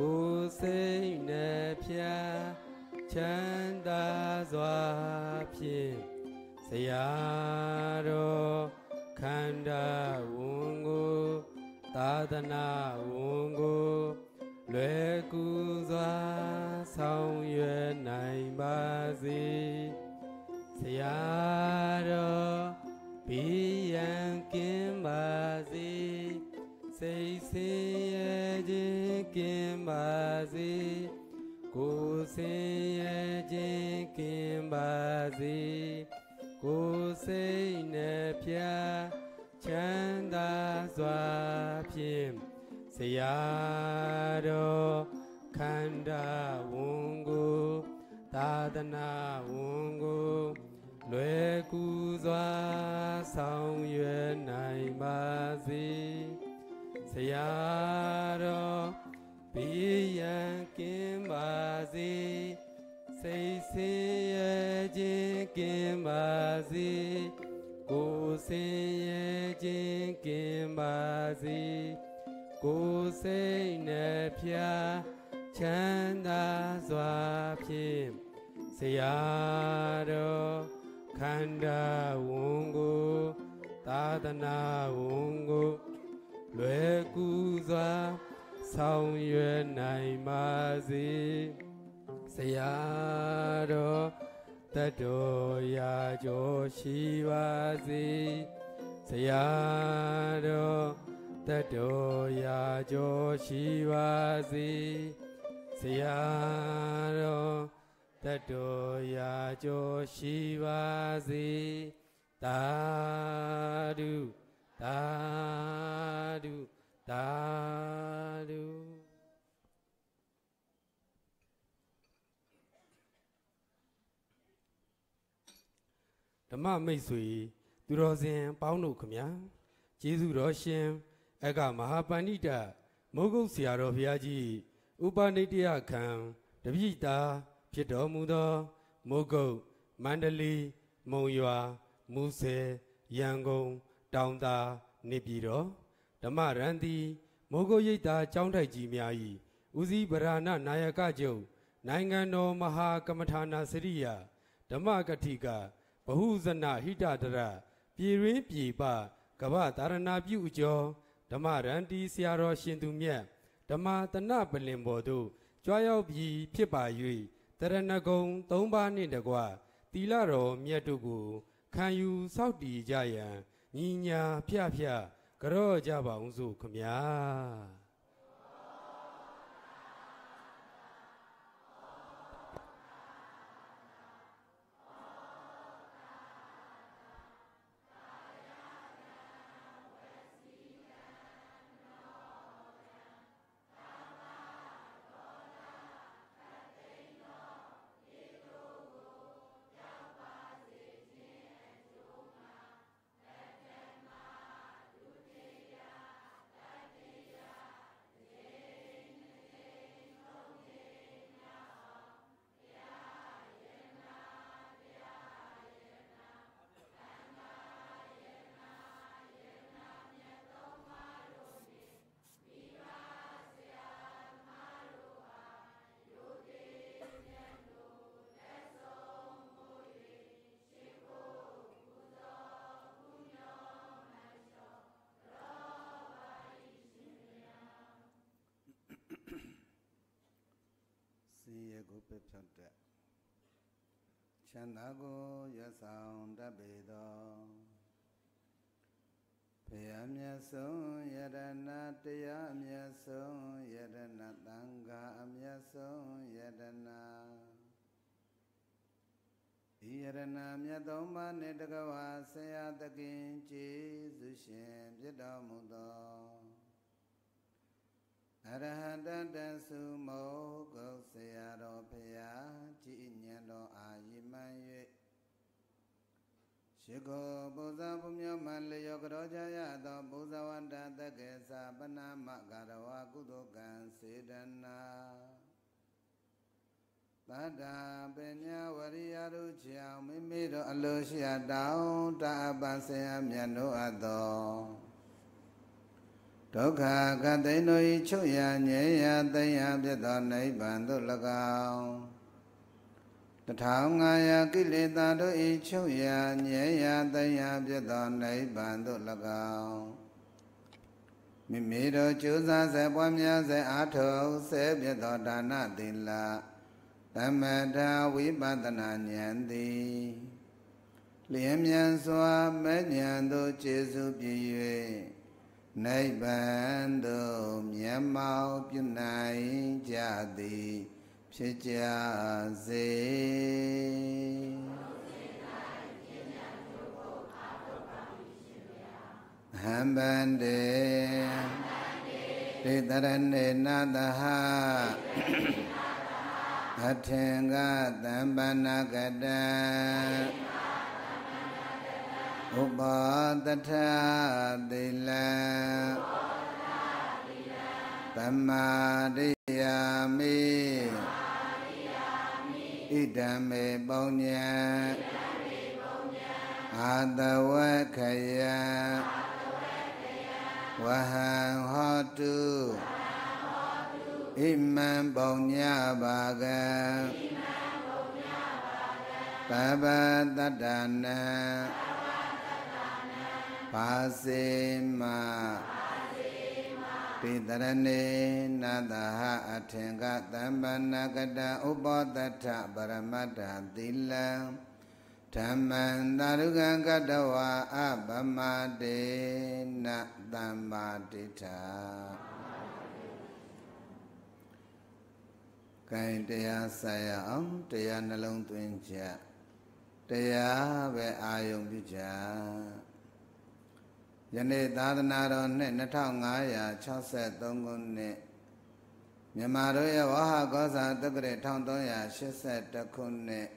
ကိုယ်စိတ်နဲ့ဖြာချမ်းသာစွာဖြင့်ဆရာတော်ခန္ဓာဝန်ကိုသာသနာဝန်ကိုလွယ်ဆင်းရဲခြင်းကင်းပါစေကိုယ်စိတ်နဲ့ပြချမ်းသာစွာဖြင့်ဆရာတော်ခန္ဓာဝန်ကိုသာသနာဝန်ကိုလွယ်ကူစွာဆောင်ရွက်နိုင်ပါစေဆရာတော်ကင်းပါစေစိတ်ဆင်းရဲခြင်းကင်းပါစေကိုယ်ဆင်းရဲခြင်းကင်းပါစေကိုယ်စိတ်နှဖျားချမ်းသာစွာဖြင့်ဆရာတော်ခန္ဓာဝန်ကိုသာသနာဝန်ကိုလွယ်ကူစွာဆောင်ရွက်နိုင်ပါစေဆရာတော်တတော်ရာကျော်ရှိပါစေဆရာတော်တတော်ရာကျော်ရှိပါစေဆရာတော်တတော်ရာကျော်ရှိပါစေသာဓုသာဓုသာဓုဓမ္မမိတ်ဆွေသူတော်စင်ပေါင်းတို့ခမညာကျေးဇူးတော်ရှင်အကမဟာပဏိတမိုးကုတ်ဆရာတော်ဘုရားကြီးဥပနိတ္တယခံတပိတာဖြစ်တော်မူသော မိုးကုတ်မန္တလေးမုံရွာမူဆယ်ရန်ကုန်တောင်သာနေပြည်တော်ဓမ္မရန်တီမိုးကိုရိပ်သာចောင်းထိုက်ကြီးများ၏ဦးစီးဗရာဏနာယကချုပ်နိုင်ငံတော်မဟာကမ္မထာနာစရိယဓမ္မကတိကဘဟုဇနဟိတတရပြည်ရင်းပြည်ပကဗ္ဗသာရဏပြုအကျော်ဓမ္မရန်တီဆရာတော်ရှင်သူမြတ်ဓမ္မတနပလင်ပေါ်သို့ကြွားရောက်ပြီးဖြစ်ပါ၍တရဏဂုံ၃ပါးနှင့်တကွတီလတော်မြတ်တို့ကိုခံယူစောက်တည်ကြရန်ညီညာဖျဖျကြော့ကြပါအောင်စို့ခမညာဥပ္ပဖြတ်တတ်ချမ်းသာကိုရဆောင်တတ်ပေသောဘုရားမြတ်ဆုံးယရဏတရားအမြတ်ဆုံးယရဏတန်ခါအမြတ်ဆုံးယရဏဤယရဏမြတ်သုံးပါးနှင့်တကဝါဆရာသခင်ကျေးဇူးရှင်ပြတော်မူသောအရဟတတသုမောကုဆရာတော်ဖရာကြည်ညံတော်အာယိမံ၍ရှိကိုပူဇော်ပုမြောမလျောကတော်ကြရသောပူဇဝန္တတက္ကေသပနမကရဝကုသိုလ်ကံစေတနာတတ္တပညာဝရိယတို့ချောင်မိမိတို့အလိုရှိအပ်တောင်းတအပ္ပဆရာမြတ်တို့အပ်သောဒုက္ခကတိန်တို့၏ချုပ်ရငြိမ်းရသိမ်းရဖြစ်သောနိဗ္ဗာန်သို့၎င်း1500ကိလေသာတို့၏ချုပ်ရငြိမ်းရသိမ်းရဖြစ်သောနိဗ္ဗာန်သို့၎င်းမိမိတို့ကြိုးစားစေပွားများစေအားထုတ်စေဖြစ်သောဒါနသီလသမထဝိပဿနာဉာဏ်သည်လျင်မြန်စွာမဲ့ဉာဏ်သို့ကျေစုပြည့်၍နိဗ္ဗာန်သို့မျက်မှောက်ပြုနိုင်ကြသည်ဖြစ်ကြစေဟံဗန္တေတေတရဏေနာသဟအထင်္ဂသံပဏကတံဥပါတထသီလံသမ္မာဒိယာမိဣဒံမေပုံညံအာတဝခယံဝဟံဟောတုဣမံပုံညပါကံပပတတ္တနံပါစေမပိတရဏေနာသဟအထင်ကသမ္ပဏကတ ဥပောတထပရမတ္တသီလံဓမ္မံတာရုကံကတဝါအပမတေနသမ္မာတိဋ္ဌာကံတရားဆိုင်ရအောင်တရားနှလုံးသွင်းချက်တရားပဲအာယုံပြုချက်ယနေ့သာသနာတော်နှစ်2563ခုနှစ်မြန်မာတို့ရဲ့ဝဟကောစာတက္ကရာ1382ခုနှစ်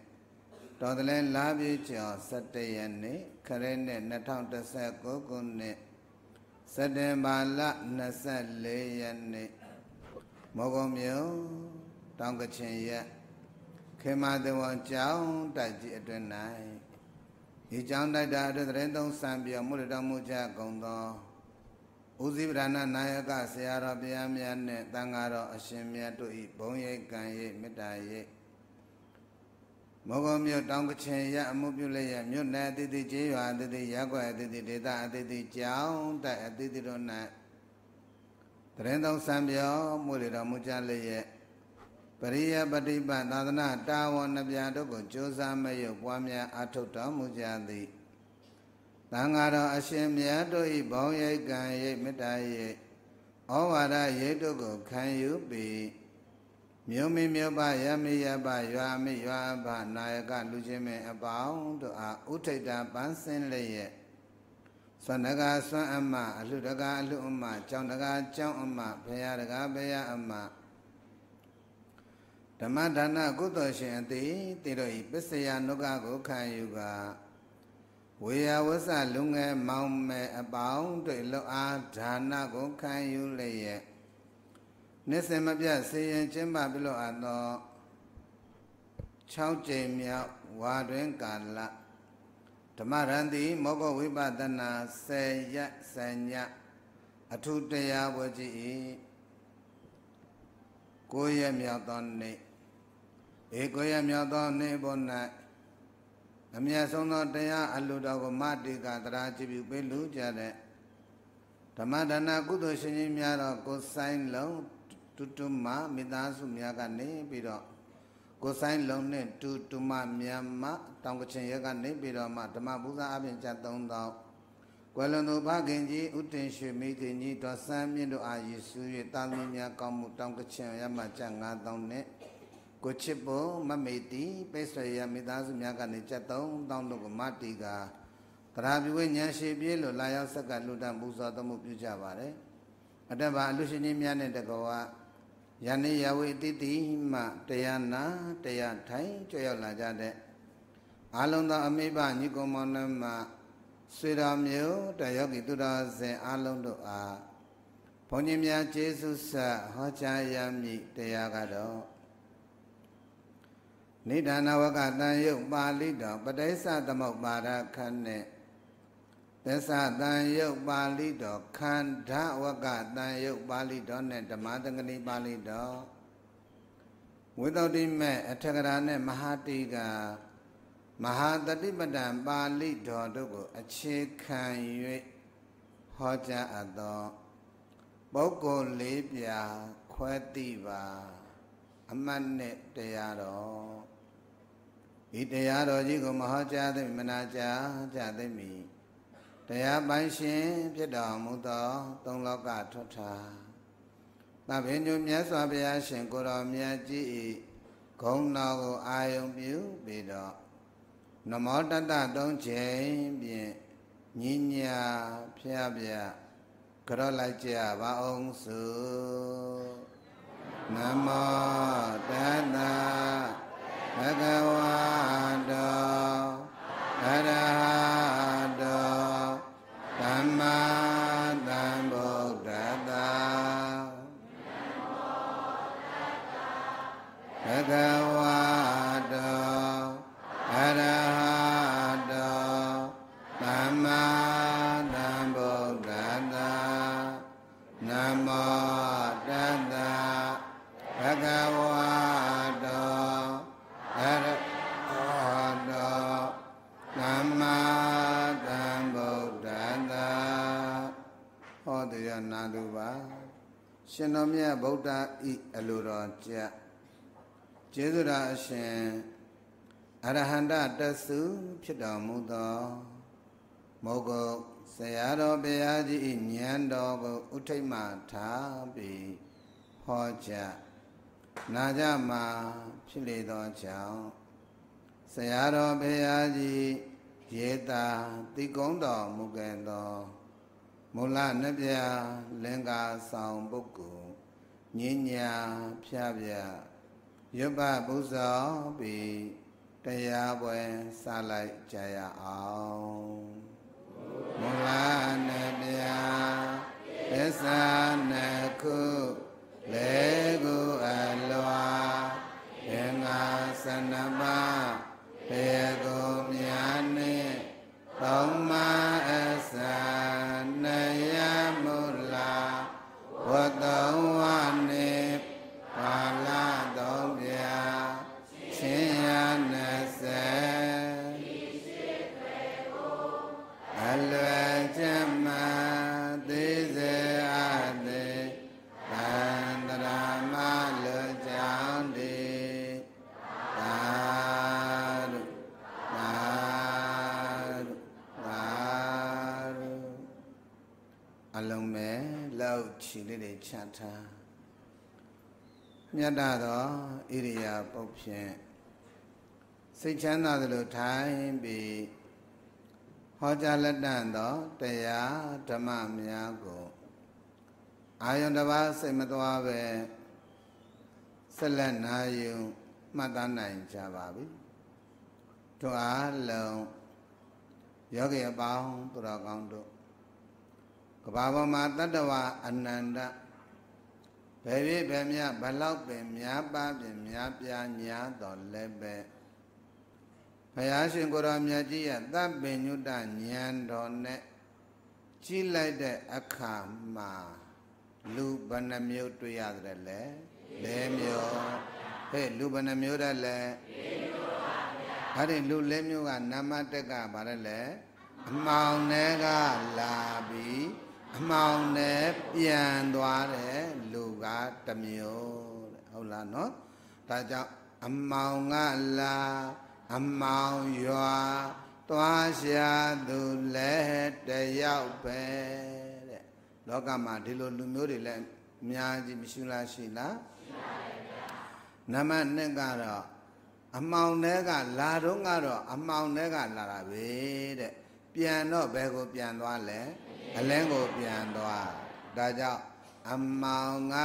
တော်တလဲလာပြီကျော်17ရက်နေ့ခရဲနှစ်2019ခုနှစ်စက်တင်ဘာလ24ရက်နေ့မောကုံမြို့တောင်ကချင်ရက်ခေမာတဝန်ကျောင်းတိုက်ကြီးအတွင်း၌ရေချောင်းတိုက်တာအတွက်တရင်သုံးဆံပြမုရတော်မူကြကုန်သောဦးစီးပဓာနာနာယကဆရာတော်ဘုရားမြတ်နှင့်တန်ဃာတော်အရှင်မြတ်တို့၏ဘုံရိပ်ကံရိပ်မေတ္တာရိပ်မောဂမြို့တောင်ကချင်ရအမှုပြုလျက်မြို့နယ်အသီးသီးကျေးရွာအသီးသီးရပ်ကွက်အသီးသီးဒေသအသီးသီးကျောင်းတိုက်အသီးသီးတို့၌တရင်သုံးဆံပြမုရတော်မူကြလျက်ပရိယပฏิပတ်သာသနာတာဝန်နှပြတို့ကိုကြိုးစားမဲ့ရုပ်ပွားများအထောက်တော်မူကြသည်တန်ဃာတော်အရှင်မြတ်တို့၏ဘောင်းရိတ်ကံရိတ်မေတ္တာရိတ်ဩဝါဒရိတ်တို့ကိုခံယူပြီးမြို့မိမြို့ပရမိရပရွာမိရွာပနာယကလူချင်းမင်းအပေါင်းတို့အားဥထိတ်တာပန်းစင်းလျက်ဆွမ်းတကားဆွမ်းအမအလှတကားအလှအမကြောင်းတကားကြောင်းအမဘုရားတကားဘုရားအမဓမ္မဒါနကုသိုလ်ရှင်အတိတေတို့ဤပစ္စယနုကကိုခံယူကဝေယဝဆလူငယ်မောင်မယ်အပေါင်းတို့လောအားဒါနကိုခံယူလျက်နစ်စင်မပြတ်စေရင်ကျင်းပပြုလို့အပ်သော6ကြိမ်မြောက်ဝါတွင်ကာလဓမ္မရန်တိမောဂဝိပဒနာ10ရက်10ညအထုတရားဝကြည်ကိုရမြောက်သောနေ့ဧကိုရမြောက်သောနေဘော၌အမြတ်ဆုံးသောတရားအလိုတော်ကိုမတေကတရားကြည့်ပြီးပေးလူကြတဲ့ဓမ္မဒါနကုသိုလ်ရှင်ကြီးများတော့ကိုဆိုင်လုံးတူတူမမိသားစုများကနေပြီးတော့ကိုဆိုင်လုံးနဲ့တူတူမမြန်မာတောင်ကချင်ရက်ကနေပြီးတော့မှဓမ္မပူဇာအပြင်ချက်3000ကွယ်လွန်သူဘခင်ကြီးဥတင်ရွှေမိခင်ကြီးတော်စမ်းမြင့်တို့အားယေရှု၍တာသမီများကောင်းမှုတောင်ကချင်ရမှာချက်9000နဲ့ကိုချစ်ဖို့မမေ့တီပိဆွေရမိသားစုများကနေကြက်သုံးတောင်းတို့ကိုမတီကတရာပြဝိညာဉ်ရှိပြေလို့လာရောက်ဆက်ကလူတမှုစွာသမှုပြုကြပါတယ်အတ္တဘာအလူရှင်ကြီးများနဲ့တကောကယနေ့ယဝေတိတိမှတရားနာတရားထိုင်ကြွရောက်လာကြတဲ့အလုံးသောအမိဘညီကောင်မောင်နှမဆွေတော်မျိုးတယောဂီသူတော်စင်အလုံးတို့အားဘုန်းကြီးများကျေးဇူးဆက်ဟောကြားရမည်တရားကတော့နိဒာနဝကတန်ယုတ်ပါဠိတော်ပဋိစ္စသမုပ္ပါဒခဏနဲ့သစ္စာတန်ယုတ်ပါဠိတော်ခန္ဓာဝကတန်ယုတ်ပါဠိတော်နဲ့ဓမ္မသင်္ကနိပါဠိတော်ဝိသုဒ္ဓိမဲ့အထက်ကရာနဲ့မဟာတိကမဟာတတိပဒံပါဠိတော်တို့ကို အခြေခံ၍ဟောကြားအပ်သော ပုဂ္ဂိုလ်လေးပြာခွဲတိပါအမှတ်နဲ့တရားတော်ဒီတရားတော်ကြီးကိုမဟောကြားသိမနာကြားကြသိမိတရားပိုင်ရှင် ဖြစ်တော်မူသောသုံးလောကထွဋ်ထာသဗ္ဗညုမြတ်စွာဘုရားရှင်ကိုတော်မြတ်ကြီး၏ဂုဏ်တော်ကိုအာယုံပြုပြီးတော့နမောတတတုံးချိန်ဖြင့်ညင်ညာဖျားဖျားကြောလိုက်ကြပါအောင်စုနမောတတဘဂဝါတော်အရဟတော်သမ္မာသမ္ဗုဒ္ဓတာဘဂဝါရှင်တော်မြတ်ဗုဒ္ဓဤအလိုတော်ကြကျေးဇူးတော်အရှင်အရဟန္တတသုဖြစ်တော်မူသောမောဂုတ်ဆရာတော်ဘုရားကြီးဤဉာဏ်တော်ကိုဥထိတ်မှထားပြီးဟောကြားနာကြမှာဖြစ်လေသောကြောင့်ဆရာတော်ဘုရားကြီးရေတာတိကုံတော်မူခဲ့သောမူလနပြလင်္ကာဆောင်ပုဂ္ဂိုလ်ညဉ့်ညာဖြာပြရွတ်ပပူဇော်ပြီးတရားပွဲစလိုက်ကြရအောင်မူလနပြသစ္စာနှစ်ခုလေကုအလွာလင်္ကာစနမဘေကုမြာနှင့်သုံးမာမြတ်သောဣရိယာပုတ်ဖြင့်စိတ်ချမ်းသာသလိုထိုင်ပြီးဟောကြားလက်တန့်သောတရားဓမ္မများကိုအာယုန်တစ်ပါးစိတ်မသွားပဲဆက်လက်နာယူမှတ်သားနိုင်ကြပါပြီတို့အားလုံးယောဂီအပေါင်းသူတော်ကောင်းတို့ကဘာပေါ်မှာတတ္တဝအနန္တဘယ်ပြည့်ဘယ်မြဘလောက်ပင်များပါပင်များပြားညာတော်လည်းပဲဘုရားရှင်ကိုရောမြတ်ကြီးရသဗ္ဗညုတဉာဏ်တော်နဲ့ကြည်လိုက်တဲ့အခါမှာလူဘယ်နှမျိုးတွေ့ရတယ်လဲ၄မျိုးဟဲ့လူဘယ်နှမျိုးတည်းလဲ၄မျိုးပါဗျာဒါတွေလူ၄မျိုးကနာမတက်ကဗါတယ်လဲအမှောင်တွေကလာပြီးအမှောင်နဲ့ပြန်သွားတဲ့လူကတစ်မျိုးတဲ့ဟုတ်လားနော်ဒါကြောင့်အမှောင်ကလာအမှောင်ရွာ သွားရှာသူလဲတယောက်ပဲတဲ့လောကမှာဒီလိုလူမျိုးတွေလည်းအများကြီးမရှိလားရှိလားရှိပါတယ်ဗျာနမနှစ်ကတော့အမှောင်တဲကလာတော့ကတော့အမှောင်တဲကလာတာပဲတဲ့ပြန်တော့ဘယ်ကိုပြန်သွားလဲပြန်အလင်းကိုပြန်သွားဒါကြောင့်အမောင်က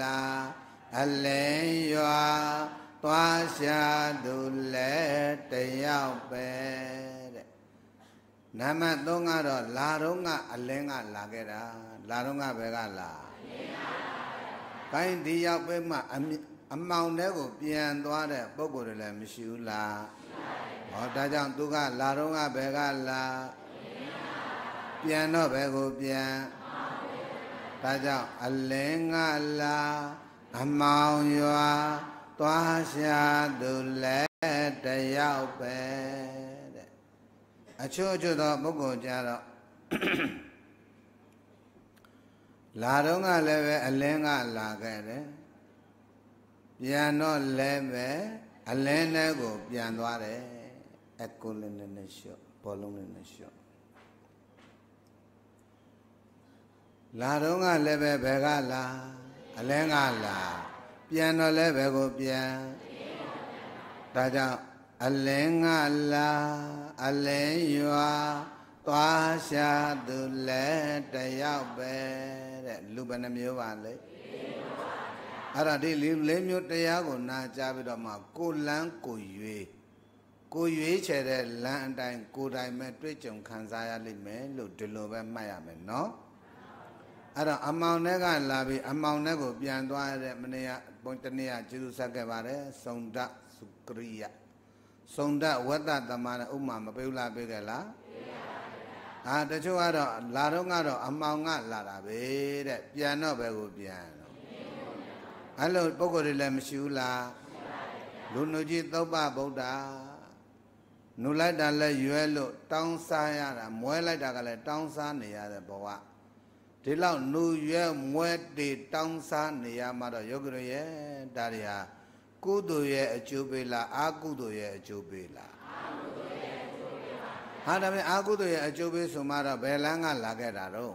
လာအလင်းရွာသွားရှာသူလဲတယောက်ပဲတဲ့နမသုံးကတော့လာတော့ကအလင်းကလာခဲ့တာလာတော့ကဘယ်ကလာအလင်းကလာခိုင်းဒီရောက်ပဲမှအမောင်တဲကိုပြန်သွားတဲ့ပုံကိုယ်တွေလည်းမရှိဘူးလားမရှိပါဘူးဟောဒါကြောင့်သူကလာတော့ကဘယ်ကလာအပြန်တော့ဘယ်ကိုပြန်ဒါကြောင့်အလင်းငါလာအမောင်ရွာသွားရှာသူလည်းတယောက်ပဲတဲ့အချို့အချို့သောပုဂ္ဂိုလ်ကြတော့လာတော့ကလည်းပဲအလင်းကလာခဲ့တယ်ပြန်တော့လည်းပဲအလင်းထဲကိုပြန်သွားတယ်အကုလနဲ့နဲ့ရှော့ဘောလုံးနဲ့နဲ့ရှော့လာတော့ကလည်းပဲဘယ်ကလာအလဲကလာပြန်တော့လည်းဘယ်ကိုပြန်ဒါကြောင့်အလဲငါလာအလဲရွာသွားရှာသူလဲတယောက်ပဲတဲ့လူဘယ်နှမျိုးပါလဲအဲ့ဒါဒီလေးမျိုးတရားကိုနာကြားပြီးတော့မှကိုလန်းကိုရွေးကိုရွေးချယ်တဲ့လမ်းအတိုင်းကိုတိုင်ပဲတွေ့ကြုံခံစားရလိမ့်မယ်လို့ဒီလိုပဲမှတ်ရမယ်နော်အဲ့တော့အမောင်နဲ့ကလာပြီးအမောင်နဲ့ကိုပြန်သွားတဲ့မနေ့ကဘုံတနေ့ကကျေးဇူးဆက်ခဲ့ပါတယ်စုံဒစုကရိယစုံဒဝတ္တတမန်ဥမာမပေးဘူးလားပေးခဲ့လားအာတချို့ကတော့လာတော့ကတော့အမောင်ကလာတာပဲတဲ့ပြန်တော့ပဲကိုပြန်တော့အဲ့လိုပုံကိုယ်တွေလည်းမရှိဘူးလားလူနုကြီးသုပ္ပဗုဒ္ဓနုလိုက်တာလည်းရွဲလို့တောင်းစားရတာမွဲလိုက်တာကလည်းတောင်းစားနေရတဲ့ဘဝဒီလောက်နှူရွဲမွဲတေတောင်းစားနေရမှာတော့ယောဂရရဲ့ဒါတွေဟာကုသိုလ်ရဲ့အကျိုးပေးလားအာကုသိုလ်ရဲ့အကျိုးပေးလားဟာဒါပေမဲ့အာကုသိုလ်ရဲ့အကျိုးပေးဆိုမှတော့ဘယ်လန်းကလာခဲ့တာတော့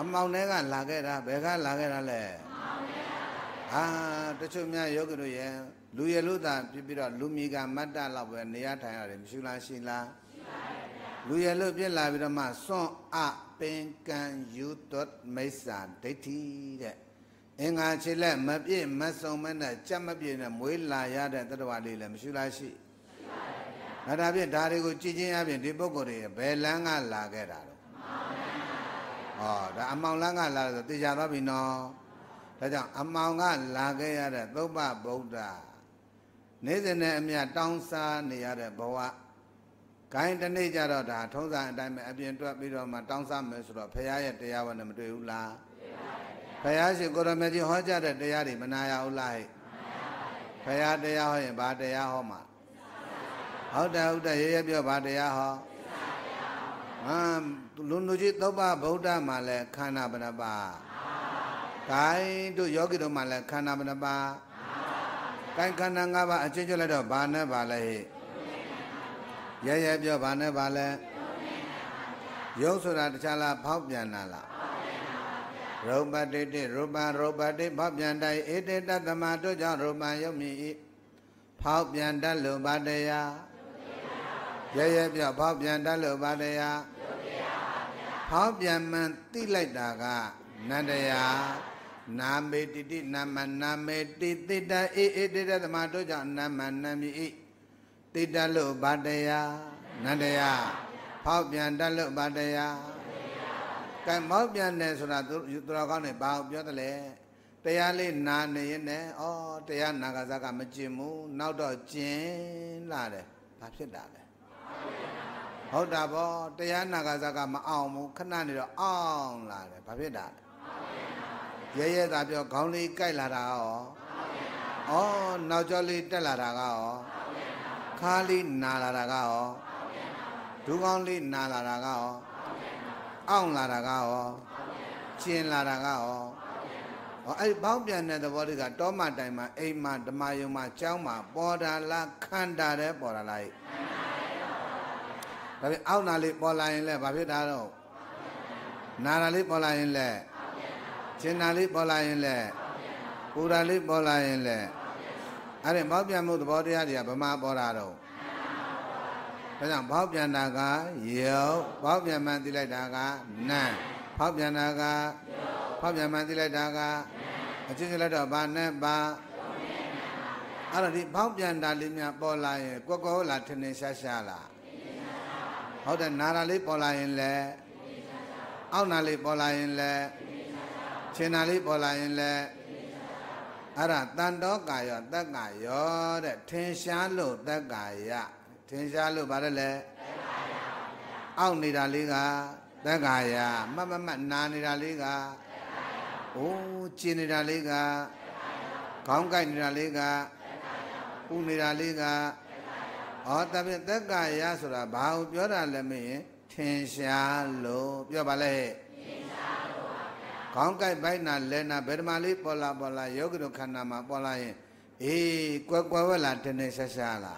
အမောင်ထဲကလာခဲ့တာဘယ်ကလာခဲ့တာလဲဟာတချို့များယောဂတို့ရဲ့လူရလူသာပြပြီးတော့လူမီကမတ္တလောက်ပဲနေရထိုင်ရတယ်မရှိလားရှိလားရှိပါဘူးလူရလူပြစ်လာပြီးတော့မှစွန့်အပင်ကံယူသွတ်မိစ္ဆာဒိဋ္ဌိတဲ့အင်္ဂါခြေလက်မပြည့်မဆုံမနဲ့ကြက်မပြည့်နဲ့မွေးလာရတဲ့တတ္တဝါလေးလည်းမရှိလားရှိပါဘူးဗျာဒါဖြင့်ဒါတွေကိုကြည်ချင်းအပြင်ဒီပုဂ္ဂိုလ်တွေဘယ်လန်းကလာခဲ့တာတော့ဟောဒါအမောင်လန်းကလာဆိုတေချာသွားပြီနော်ဒါကြောင့်အမောင်ကလာခဲ့ရတဲ့သုဗ္ဗဗုဒ္ဓနေ့စဉ်နဲ့အမြတောင်းစားနေရတဲ့ဘဝဂိုင်းတနေ့ကျတော့ဒါထုံးစံအတိုင်းပဲအပြင်တွက်ပြီးတော့မှတောင်းစားမယ်ဆိုတော့ဖရာရဲ့တရားဝနဲ့မတွေ့ဘူးလားမတွေ့ပါဘူးဖရာရှင်ကိုရမကြီးဟောကြားတဲ့တရားတွေမနာရဘူးလားဟဲ့မနာပါဘူးဖရာတရားဟောရင်ဘာတရားဟောမှာဟုတ်တယ်ဟုတ်တယ်ရေရပြောဘာတရားဟောဟာလူလူကြီးသုပ္ပဗုဒ္ဓမှာလဲခန္ဓာဘယ်နှပါဂိုင်းတို့ယောဂီတို့မှာလဲခန္ဓာဘယ်နှပါဂိုင်းခန္ဓာ၅ပါးအချင်းချင်းလိုက်တော့ဘာနဲ့ပါလဲဟဲ့ရဲရဲပြောဘာနဲ့ဘာလဲရုပ်ဆိုတာတခြားလားဖောက်ပြန်တာလားရုပ်ပတိတိရူပံရူပတိဖောက်ပြန်တိုင်းဧတေတတမတို့ကြောင့်ရူပံယုတ်မြည်ဤဖောက်ပြန်တတ်လို့ဗတရားရဲရဲပြောဖောက်ပြန်တတ်လို့ဗတရားဖောက်ပြန်မှန်သိလိုက်တာကနန္တရားနာမေတိတိနာမနာမေတိတိတဧဧတေတတမတို့ကြောင့်နာမနာမြည်ဤတိတလို့ဗတရားနန္တရားဖောက်ပြန်တလို့ဗတရားကံမောက်ပြန်တယ်ဆိုတာသူတော်ကောင်းတွေဘာပြောတယ်လဲတရားလေးနာနေရင်နဲ့ဩတရားနာကစားကမကျင်ဘူးနောက်တော့ကျင်လာတယ်ဘာဖြစ်တာလဲဟုတ်တာဗောတရားနာကစားကမအောင်ဘူးခဏနေတော့အောင်လာတယ်ဘာဖြစ်တာလဲရဲရဲသာပြောခေါင်းလေးကြိုက်လာတာရောဩနောက်ကျော်လေးတက်လာတာကရောခါလေးနာလာတာကရောဒူးကောင်းလေးနာလာတာကရောအောင်လာတာကရောကျင်လာတာကရောဟောအဲ့ပေါင်းပြန်တဲ့သဘောတွေကတောမတိုင်မှာ အိမ်မှာဓမ္မယုံမှာကျောင်းမှာ ပေါ်တာလားခန္ဓာတဲ့ပေါ်တာလားဒါပေမဲ့အောက်နာလေးပေါ်လာရင်လည်းဘာဖြစ်တာတော့နာနာလေးပေါ်လာရင်လည်းကျင်နာလေးပေါ်လာရင်လည်းပူတာလေးပေါ်လာရင်လည်းအဲ့ဒီဘောက်ပြန်မှုသဘောတရားတွေကဗမာပေါ်တာတော့ဒါကြောင့်ဘောက်ပြန်တာကယုတ်ဘောက်ပြန်မှန်သိလိုက်တာကနံဘောက်ပြန်တာကဘောက်ပြန်မှန်သိလိုက်တာကအချင်းချင်းလိုက်တော့ဘာနဲ့ဘာအဲ့တော့ဒီဘောက်ပြန်တာလေးများပေါ်လာရင် ကွက်ကွက်ဟုတ်လားထင်ထင်ရှားရှားလားဟုတ်တယ်နာတာလေးပေါ်လာရင်လည်းအောက်နာလေးပေါ်လာရင်လည်းခြေနာလေးပေါ်လာရင်လည်းအဲ့ဒါတန်တော်ကာယောတက္ကာယောတဲ့ထင်ရှားလို့တက္ကာယထင်ရှားလို့ဗါတယ်လေတက္ကာယအောက်နေတာလေးကတက္ကာယမမမနာနေတာလေးကတက္ကာယအိုးကျင်နေတာလေးကတက္ကာယခေါင်းကိုက်နေတာလေးကတက္ကာယပူနေတာလေးကဩတပည့်တက္ကာယဆိုတာဘာကိုပြောတာလဲမင်းထင်ရှားလို့ပြောပါလေခေါင်းကိုက်ပိုက်နာလဲနာဗေဒမာလေးပေါ်လာပေါ်လာယောဂရုခန္ဓာမှာပေါ်လာရင်အေးကွက်ကွက်ဝက်လာတင်းတင်းဆက်ဆက်လာ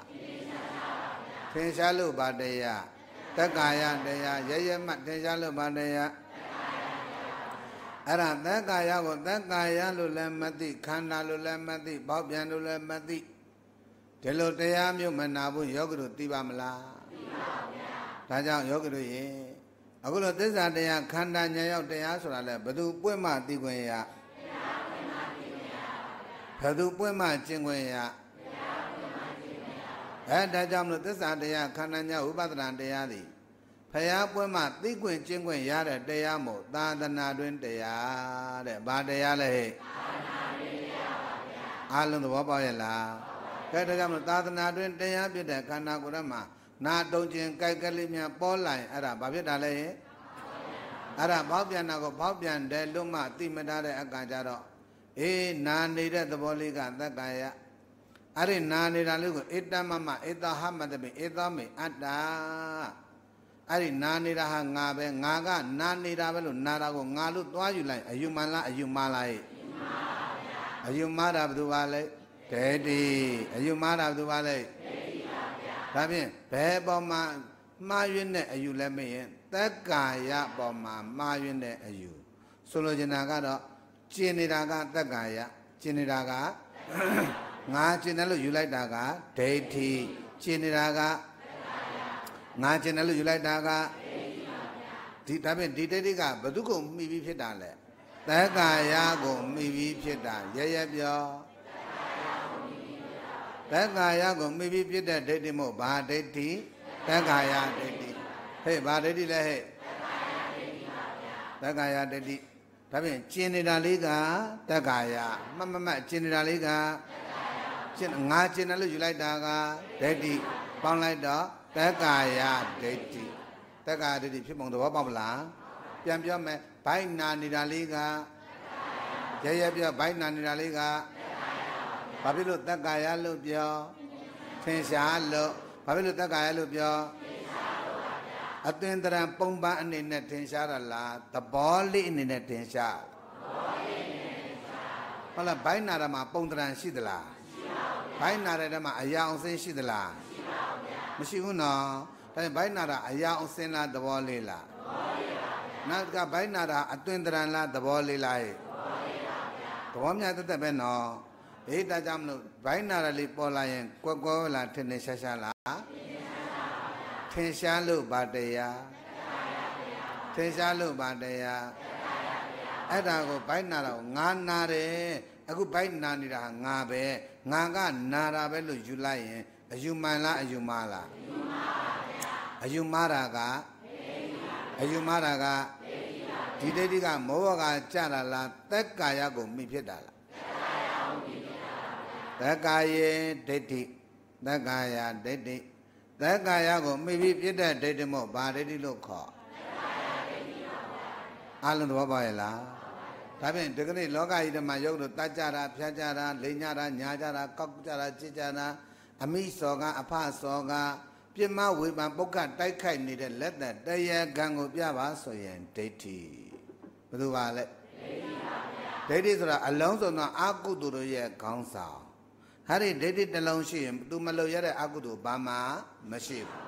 တင်းရှားလို့ပါတရားတက္ကာယတရားရရမတင်းရှားလို့ပါတရားအဲ့ဒါတက္ကာယကိုတက္ကာယလို့လည်းမသိခန္ဓာလို့လည်းမသိပေါက်ပြန်လို့လည်းမသိဒီလိုတရားမျိုးမနာဘူးယောဂရုသိပါမလားသိပါဗျာဒါကြောင့်ယောဂရုရဲ့အခုလိုသစ္စာတရားခန္ဓာညာရောက်တရားဆိုတာလဲဘသူပွင့်မှသိခွင့်ရဘသူပွင့်မှကျင့်ခွင့်ရအဲဒါကြောင့်မလို့သစ္စာတရားခန္ဓာညာဥပဒနာတရားသည်ဖရာပွင့်မှသိခွင့်ကျင့်ခွင့်ရတဲ့တရားမို့သာသနာတွင်တရားတဲ့ဘာတရားလဲဟဲ့အလုံးသဘောပေါက်ရဲ့လားကဲဒါကြောင့်မလို့သာသနာတွင်တရားဖြစ်တဲ့ခန္ဓာကိုယ်ရမှာနာတုံကျင်ကြိုက်ကလေးများပေါ်လာရင်အဲ့ဒါဘာဖြစ်တာလဲယင်အဲ့ဒါပေါက်ပြန်တာကိုပေါက်ပြန်တယ်လို့မှသိမထားတဲ့အကံကြတော့အေးနာနေတဲ့သဘောလေးကသက္ကာယအဲ့ဒီနာနေတာလေးကိုအေတမမအေတဟမတပိအေတမေအတ္တာအဲ့ဒီနာနေတာဟာငါပဲငါကနာနေတာပဲလို့နာတာကိုငါလို့သွားယူလိုက်အယူမှန်လားအယူမှားလားဟဲ့အယူမှားတာဘယ်သူပါလဲဒဲတိအယူမှားတာဘယ်သူပါလဲဒဒါဖြင့်ဘယ်ပေါ်မှာမှားရွင်းတဲ့အယူလည်းမရင်တက္ကာယပေါ်မှာမှားရွင်းတဲ့အယူဆိုလိုချင်တာကတော့ကျင်နေတာကတက္ကာယကျင်နေတာကငါကျင်တယ်လို့ယူလိုက်တာကဒိဋ္ဌိကျင်နေတာကငါကျင်တယ်လို့ယူလိုက်တာကဒီဒါဖြင့်ဒီဒိဋ္ဌိကဘု து ကုံမှီပြီးဖြစ်တာလေတက္ကာယကိုမှီပြီးဖြစ်တာရရပြောတက္ကာယကိုမိပြီးပြစ်တဲ့ဒိဋ္ဌိမို့ဘာဒိဋ္ဌိတက္ကာယဒိဋ္ဌိဟဲ့ဘာဒိဋ္ဌိလဲဟဲ့တက္ကာယဒိဋ္ဌိဒါဖြင့်ကျင်နေတာလေးကတက္ကာယမမမကျင်နေတာလေးကကျင်ငါကျင်တယ်လို့ယူလိုက်တာကဒိဋ္ဌိပေါင်းလိုက်တော့တက္ကာယဒိဋ္ဌိတက္ကာယဒိဋ္ဌိဖြစ်ပုံသဘောပေါက်မလားပြန်ပြောမယ်ဘိုက်နာနေတာလေးကရရပြဘိုက်နာနေတာလေးကတဘာဖြစ်လို့တက္ကာယလို့ပြောထင်ရှားလို့ဘာဖြစ်လို့တက္ကာယလို့ပြောအသင်္တရံပုံပန်းအနေနဲ့ထင်ရှားတာလားသဘောလေးအနေနဲ့ထင်ရှားဟုတ်လားဘိုင်းနာရမှာပုံတရံရှိသလားဘိုင်းနာရတဲ့မှာအရာအောင်စင်းရှိသလားမရှိဘူးနော်ဒါဘိုင်းနာရအရာအောင်စင်းလားသဘောလေးလားနောက်ကဘိုင်းနာရအသွင်တရံလားသဘောလေးလားသဘောလေးပါဗျာသဘောများတသက်ပဲနော်ဘေးတကြမလို့ဘိုင်းနာရလေးပေါ်လာရင်ကွက်ကွက်လာထင်နေရှားရှားလားထင်ရှားလို့ဗာတရားထင်ရှားလို့ဗာတရားအဲ့ဒါကိုဘိုင်းနာတော့ငါနာတယ်အခုဘိုင်းနာနေတာဟာငါပဲငါကနာတာပဲလို့ယူလိုက်ရင်အယူမှန်လားအယူမှားလားအယူမှားတာကအယူမှားတာကဒီဒိဋ္ဌိကမောဟကကြတာလားသက်ကာယကိုမိဖြစ်တာလားသက္ကာယေဒိဋ္ဌိသက္ကာယဒိဋ္ဌိသက္ကာယကိုမိပြီးပြစ်တဲ့ဒိဋ္ဌိမို့ဘာဒိဋ္ဌိလို့ခေါ်အလုံးသဘောပေါက်ရဲ့လားဒါဖြင့်ဒီကနေ့လောကကြီးတမယုတ်တို့တတ်ကြတာဖျားကြတာလိမ်ကြတာညာကြတာကောက်ကြတာချစ်ကြတာအမိစောက အဖစောကပြမဝေပံပုဂ္ဂတိုက်ခိုက်နေတဲ့လက်သက်တရားကံကိုပြပါဆိုရင်ဒိဋ္ဌိဘယ်သူပါလဲဒိဋ္ဌိပါဗျာဒိဋ္ဌိဆိုတာအလုံးစုံသောအာကုသူတို့ရဲ့ခေါင်းဆောင်ဟာဒီဒိဋ္ဌိနှလုံးရှိရင် तू မလုံရတဲ့အကုသိုလ်ဘာမှမရှိဘူး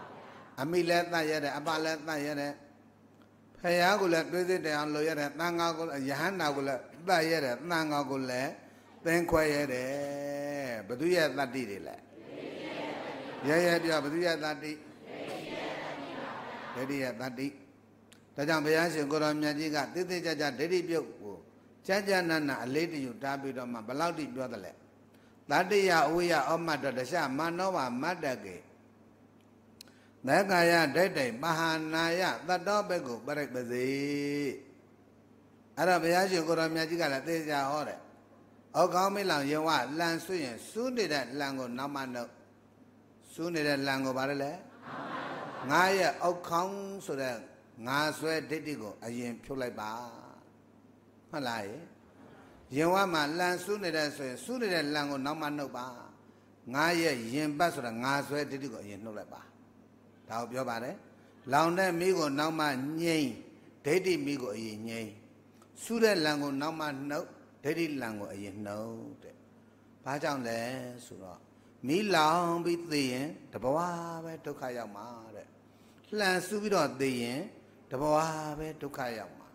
အမိလည်းတတ်ရတဲ့အပလည်းတတ်ရတဲ့ဖယားကိုလည်းတွေးစစ်တရားလုံရတဲ့သံဃာကိုယဟန္တာကိုလည်းတတ်ရတဲ့သံဃာကိုလည်းသင်ခွဲရတဲ့ဘသူရဲ့တတ္တိတွေလဲရရပြဘသူရဲ့တတ္တိဒိဋ္ဌိရဲ့တတ္တိဒါကြောင့်ဘုရားရှင်ကိုရောင်မြတ်ကြီးကတိတိကျကျဒိဋ္ဌိပြုတ်ကိုကြကြနနအလေးတယူတားပြီးတော့မှဘလောက်တိပြောတယ်လဲသတ္တယဥယဩမတ်တော်တရှမနောဝမတ္တကေသက္ကာယဒိဋ္ဌိမဟာနာယသတ္တောဘက်ကိုပြလိုက်ပါစေအဲ့တော့ဘုရားရှင်ကိုရောင်မြတ်ကြီးကလည်းသေချာဟောတယ်ဩကောင်းမေလောင်ယဝလန်ဆွရင်စူးနေတဲ့လန်ကိုနောက်မှနှုတ်စူးနေတဲ့လန်ကိုဗါတယ်လေငါရဲ့အောက်ခေါင်းဆိုတဲ့ငါဆွဲဒိဋ္ဌိကို အရင်ဖြုတ်လိုက်ပါဟုတ်လားရင်ဝါမှာလန်ဆူးနေတဲ့ဆိုရင်ဆူးနေတဲ့လန်ကိုနောက်မှနှုတ်ပါငါရဲ့ရင်ပတ်ဆိုတာငါဆွဲတိတိကိုအရင်နှုတ်လိုက်ပါဒါကိုပြောပါတယ်လောင်တဲ့မိကိုနောက်မှငိမ့်ဒိဋ္ဌိမိကိုအရင်ငိမ့်ဆူးတဲ့လန်ကိုနောက်မှနှုတ်ဒိဋ္ဌိလန်ကိုအရင်နှုတ်တဲ့ဘာကြောင့်လဲဆိုတော့မိလောင်ပြီးသိရင်တဘဝပဲဒုက္ခရောက်မှာတဲ့လှန်ဆူးပြီးတော့သိရင်တဘဝပဲဒုက္ခရောက်မှာ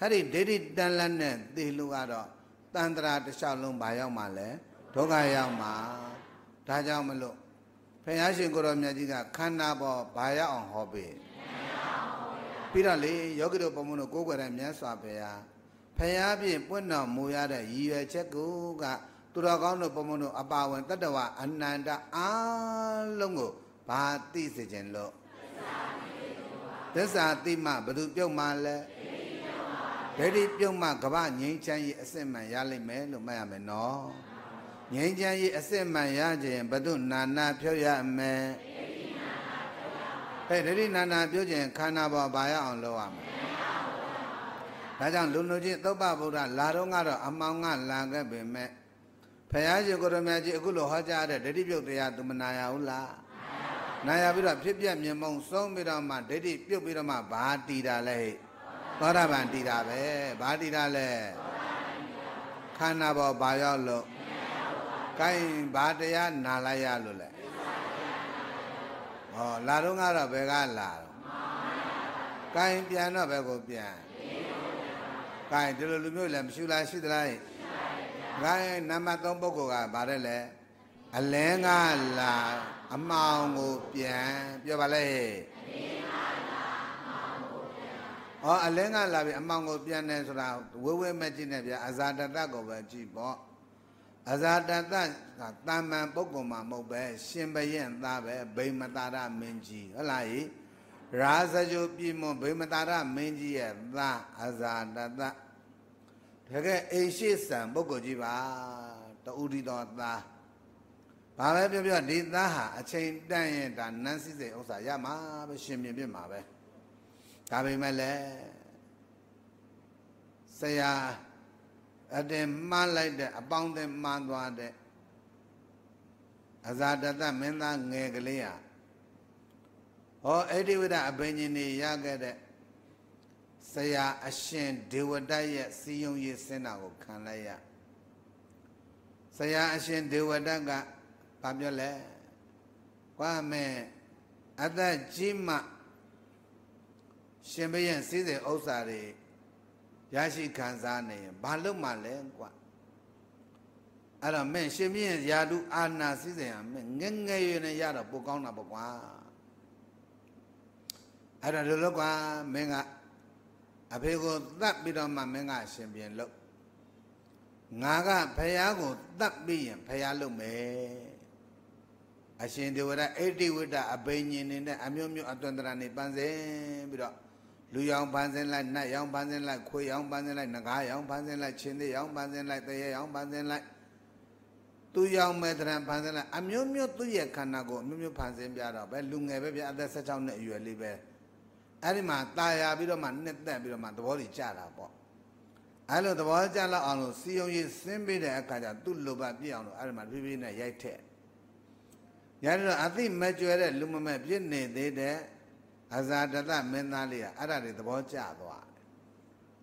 အဲ့ဒီဒိဋ္ဌိတန်လန့်နဲ့သိလို့ကတော့တန်ត្រာတစ်လျှောက်လုံးဘာရောက်မှလဲဒုက္ခရောက်မှဒါကြောင့်မလို့ဖယားရှင်ကိုရောမြတ်ကြီးကခန္ဓာပေါ်ဘာရောက်အောင်ဟောပေးပြီးတော့လေယောဂီတို့ပုံမလို့ကိုယ်ကိုယ်တိုင်မြတ်စွာဘုရားဖယားဖြင့်ပွင့်တော်မူရတဲ့ရည်ရွယ်ချက်ကိုကသူတော်ကောင်းတို့ပုံမလို့အပါဝင်တတ္တဝအနန္တအလုံးကိုဘာသိစေခြင်းလို့သစ္စာသိမှဘယ်သူပြုတ်မှလဲဗေဒီပြုံးမှကဗငိမ့်ချမ်းရေးအစစ်မှန်ရလိမ့်မယ်လို့မှတ်ရမယ်နော်ငိမ့်ချမ်းရေးအစစ်မှန်ရခြင်းဘု து နာနာဖြုတ်ရမယ်ဟဲ့ဒိဋ္ဌိနာနာပြုတ်ခြင်းခန္ဓာပေါ်ဘာရအောင်လုပ်ရမယ်ဒါကြောင့်လူလူချင်းသုပ္ပဗုဒ္ဓလာတော့ကတော့အမောင်ကလာခဲ့ပေမဲ့ဖရာရှင်ကိုရမကြီးအခုလိုဟောကြားတဲ့ဒိဋ္ဌိပြုတ်တရားသူမနာရဘူးလားနာရပြီးတော့ဖြစ်ပြမြင်မုံဆုံးပြီးတော့မှဒိဋ္ဌိပြုတ်ပြီးတော့မှဘာတီတာလဲဟဲ့သောတာပန်တည်တာပဲဘာတည်တာလဲခန္ဓာပေါ်ဘာရောက်လို့ကိုင်းဘာတရားနာလိုက်ရလို့လဲဟောလာတော့ကတော့ဘယ်ကလာတော့ကိုင်းပြန်တော့ဘယ်ကိုပြန်ကိုင်းဒီလိုလူမျိုးလည်းမရှိလားရှိသလားကိုင်းနံပါတ်3ပုဂ္ဂိုလ်ကဘာတဲ့လဲအလင်းကလာအမောင်ကိုပြန်ပြောပါလေအလင်း။ဩအလင်းကလာပြီးအမှန်ကိုပြန်တယ်ဆိုတာဝဲဝဲမကြည့်နဲ့ဗျာအဇာတတကိုပဲကြည့်ပေါ့။အဇာတတကတာမန်ပုဂ္ဂိုလ်မှမဟုတ်ပဲရှင်ဘယင်သားပဲဗိမတာရမင်းကြီးဟုတ်လားယ။ရာဇယုပြည်မွန်ဗိမတာရမင်းကြီးရဲ့သားအဇာတတတကယ်အိရှိဆံပုဂ္ဂိုလ်ကြီးပါတူဒီတော်သားဘာပဲပြောပြောဒီသားဟာအချိန်တန့်ရင်ဒါနန်းစစ်စိတ်ဥစ္စာရမှာပဲရှင်မြင်ပြမှာပဲ။ဒါပေမဲ့လည်းဆရာအတင်မှားလိုက်တဲ့အပေါင်းအသင်းမှားသွားတဲ့အဇာတတမင်းသားငယ်ကလေးဟာဟောအဋ္ဌိဝိဒအဘိညာဉ်နေရခဲ့တဲ့ဆရာအရှင်ဒေဝတရဲ့စီယုံရေးစင်တာကိုခံလိုက်ရဆရာအရှင်ဒေဝတကဘာပြောလဲကွာမဲအသက်ကြီးမှရှင်ဘုရင်စည်းစိမ်ဥစ္စာတွေရရှိခံစားနေရင်ဘာလုပ်မှလဲကွာအဲ့တော့မင်းရှင်ဘုရင်ယာတုအာနာစည်းစိမ်ဟာမင်းငငယ်ရွယ်နဲ့ရတော့ပိုကောင်းတာပေါ့ကွာအဲ့ဒါလိုလို့ကွာမင်းကအဖေကိုတတ်ပြီးတော့မှမင်းကရှင်ဘုရင်လုပ်ငါကဖယားကိုတတ်ပြီးရင်ဖယားလုပ်မယ်အရှင်ဒေဝရအေတိဝိတအဘိညာဉ်နေနဲ့အမျိုးမျိုးအသွင်တရာနေပန်းစင်ပြီးတော့လူရောင်ပန်းစင်းလိုက်နတ်ရောင်ပန်းစင်းလိုက်ခွေရောင်ပန်းစင်းလိုက်ငကားရောင်ပန်းစင်းလိုက်ချင်းသေးရောင်ပန်းစင်းလိုက်တရေရောင်ပန်းစင်းလိုက်သူရောင်မဲ့တရံပန်းစင်းလိုက်အမျိုးမျိုးသူ့ရဲ့ခန္ဓာကိုအမျိုးမျိုးပန်းစင်းပြတော့ပဲလူငယ်ပဲပြအသက်16နှစ်အရွယ်လေးပဲအဲ့ဒီမှာตายာပြီးတော့မှနှစ်သက်ပြီးတော့မှသဘောတွေကျတာပေါ့အဲ့လိုသဘောကျလောက်အောင်လို့စီယုံရေးဆင်းပေးတဲ့အခါကျသူ့လိုဘပြည့်အောင်လို့အဲ့ဒီမှာပြည့်ပြည့်နဲ့ရိုက်ထက်ရိုက်တော့အသိမကျွဲတဲ့လူမမဲ့ပြည့်နေသေးတဲ့အဇာတသမင်းသားလေးကအဲ့ဒါတွေသဘောကျသွားတယ်